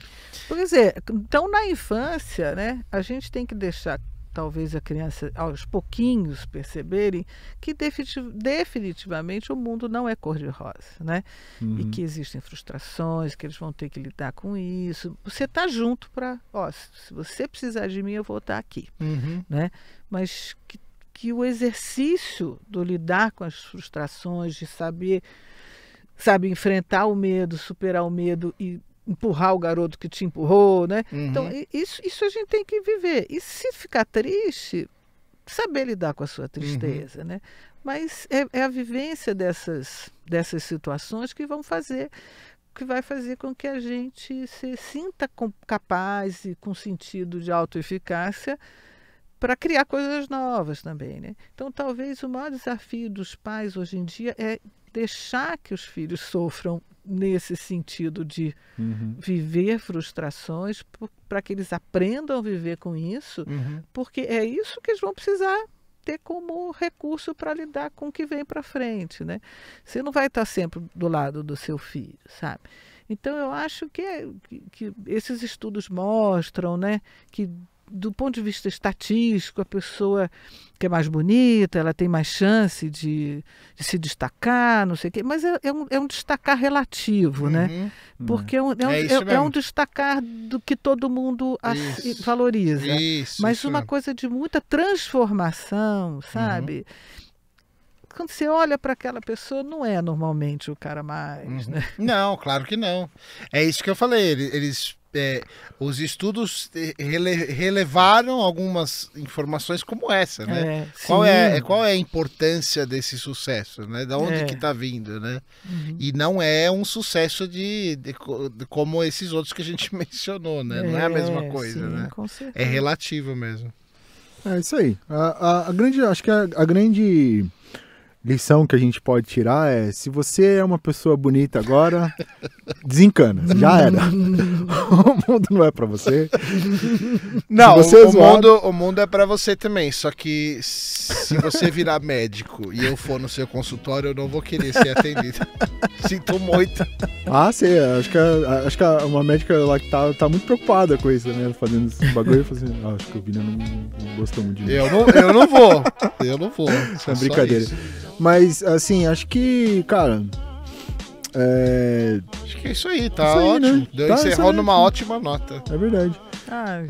Por dizer, então na infância, né, a gente tem que deixar talvez a criança aos pouquinhos perceberem que definitivamente o mundo não é cor-de-rosa, né? Uhum. E que existem frustrações, que eles vão ter que lidar com isso. Você está junto para, ó, se você precisar de mim, eu vou estar tá aqui, uhum. né? Mas que, que o exercício do lidar com as frustrações, de saber, sabe, enfrentar o medo, superar o medo e empurrar o garoto que te empurrou, né? Uhum. Então, isso, isso a gente tem que viver. E se ficar triste, saber lidar com a sua tristeza, uhum. né? Mas é, é, a vivência dessas, dessas situações que vão fazer, que vai fazer com que a gente se sinta capaz e com sentido de autoeficácia para criar coisas novas também, né? Então, talvez o maior desafio dos pais hoje em dia é deixar que os filhos sofram nesse sentido de uhum. viver frustrações para que eles aprendam a viver com isso, uhum. porque é isso que eles vão precisar ter como recurso para lidar com o que vem para frente, né? Você não vai estar tá sempre do lado do seu filho, sabe? Então eu acho que, é, que, que esses estudos mostram, né, que do ponto de vista estatístico, a pessoa que é mais bonita, ela tem mais chance de, de se destacar, não sei o quê. Mas é, é, um, é um destacar relativo, né? uhum. né? Porque é um, é, um, é um, é destacar do que todo mundo isso. valoriza. Isso, Mas isso uma mesmo. coisa de muita transformação, sabe? Uhum quando você olha para aquela pessoa, não é normalmente o cara mais. Uhum. Né? Não, claro que não. É isso que eu falei. Eles, é, os estudos rele, relevaram algumas informações como essa, né? É, qual, é, é, qual é a importância desse sucesso, né? Da onde é. que está vindo, né? Uhum. E não é um sucesso de, de, de, como esses outros que a gente (laughs) mencionou, né? não é a mesma é, coisa, sim, né? É relativo mesmo. É isso aí. A, a, a grande, acho que a, a grande lição que a gente pode tirar é: se você é uma pessoa bonita agora, (laughs) desencana, já era. (laughs) o mundo não é para você. Não, você é o, mundo, o mundo é para você também. Só que se você virar médico e eu for no seu consultório, eu não vou querer ser atendido. (laughs) Sinto muito. Ah, sim. Acho que, acho que uma médica lá que tá, tá muito preocupada com isso, né? Fazendo esse bagulho fazendo. Assim, ah, acho que o Vini não, não gostou muito de mim. Eu não, eu não vou. Eu não vou. Isso é brincadeira. Isso. Mas, assim, acho que, cara. É... Acho que é isso aí, tá isso aí, né? ótimo. Né? Deu tá, encerrou numa ótima nota. É verdade. Ah,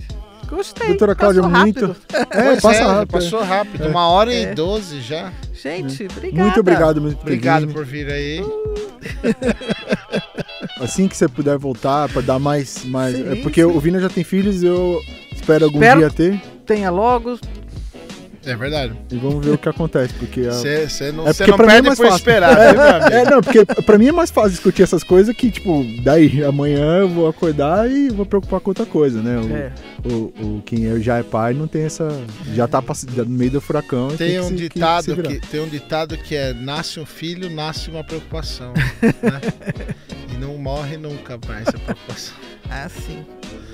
gostei. Doutora Cláudia, muito. É, passa é, rápido. Passou é. rápido, uma é. hora e é. doze já. Gente, obrigado. Muito obrigado mesmo. Obrigado por vir aí. Uh. (laughs) assim que você puder voltar para dar mais. mais... É sim, é porque sim. o Vina já tem filhos eu espero algum espero dia ter. Tenha logo. É verdade. E vamos ver o que acontece, porque... Você não, é porque não é perde é por fácil. esperar, (laughs) É, não, porque pra mim é mais fácil discutir essas coisas que, tipo, daí amanhã eu vou acordar e vou preocupar com outra coisa, né? O, é. o, o quem é, já é pai não tem essa... Já tá no meio do furacão tem, tem um ditado que, que, Tem um ditado que é, nasce um filho, nasce uma preocupação, (laughs) né? e não morre nunca mais essa preocupação. Ah, sim.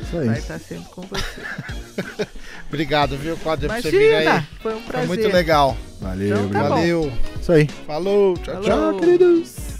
Isso aí. Vai estar tá sempre com você. (laughs) Obrigado, viu, Quadro, por você vir aí. Foi um prazer. Foi muito legal. Valeu, então, tá valeu. Bom. Isso aí. Falou, tchau, Falou. tchau, queridos.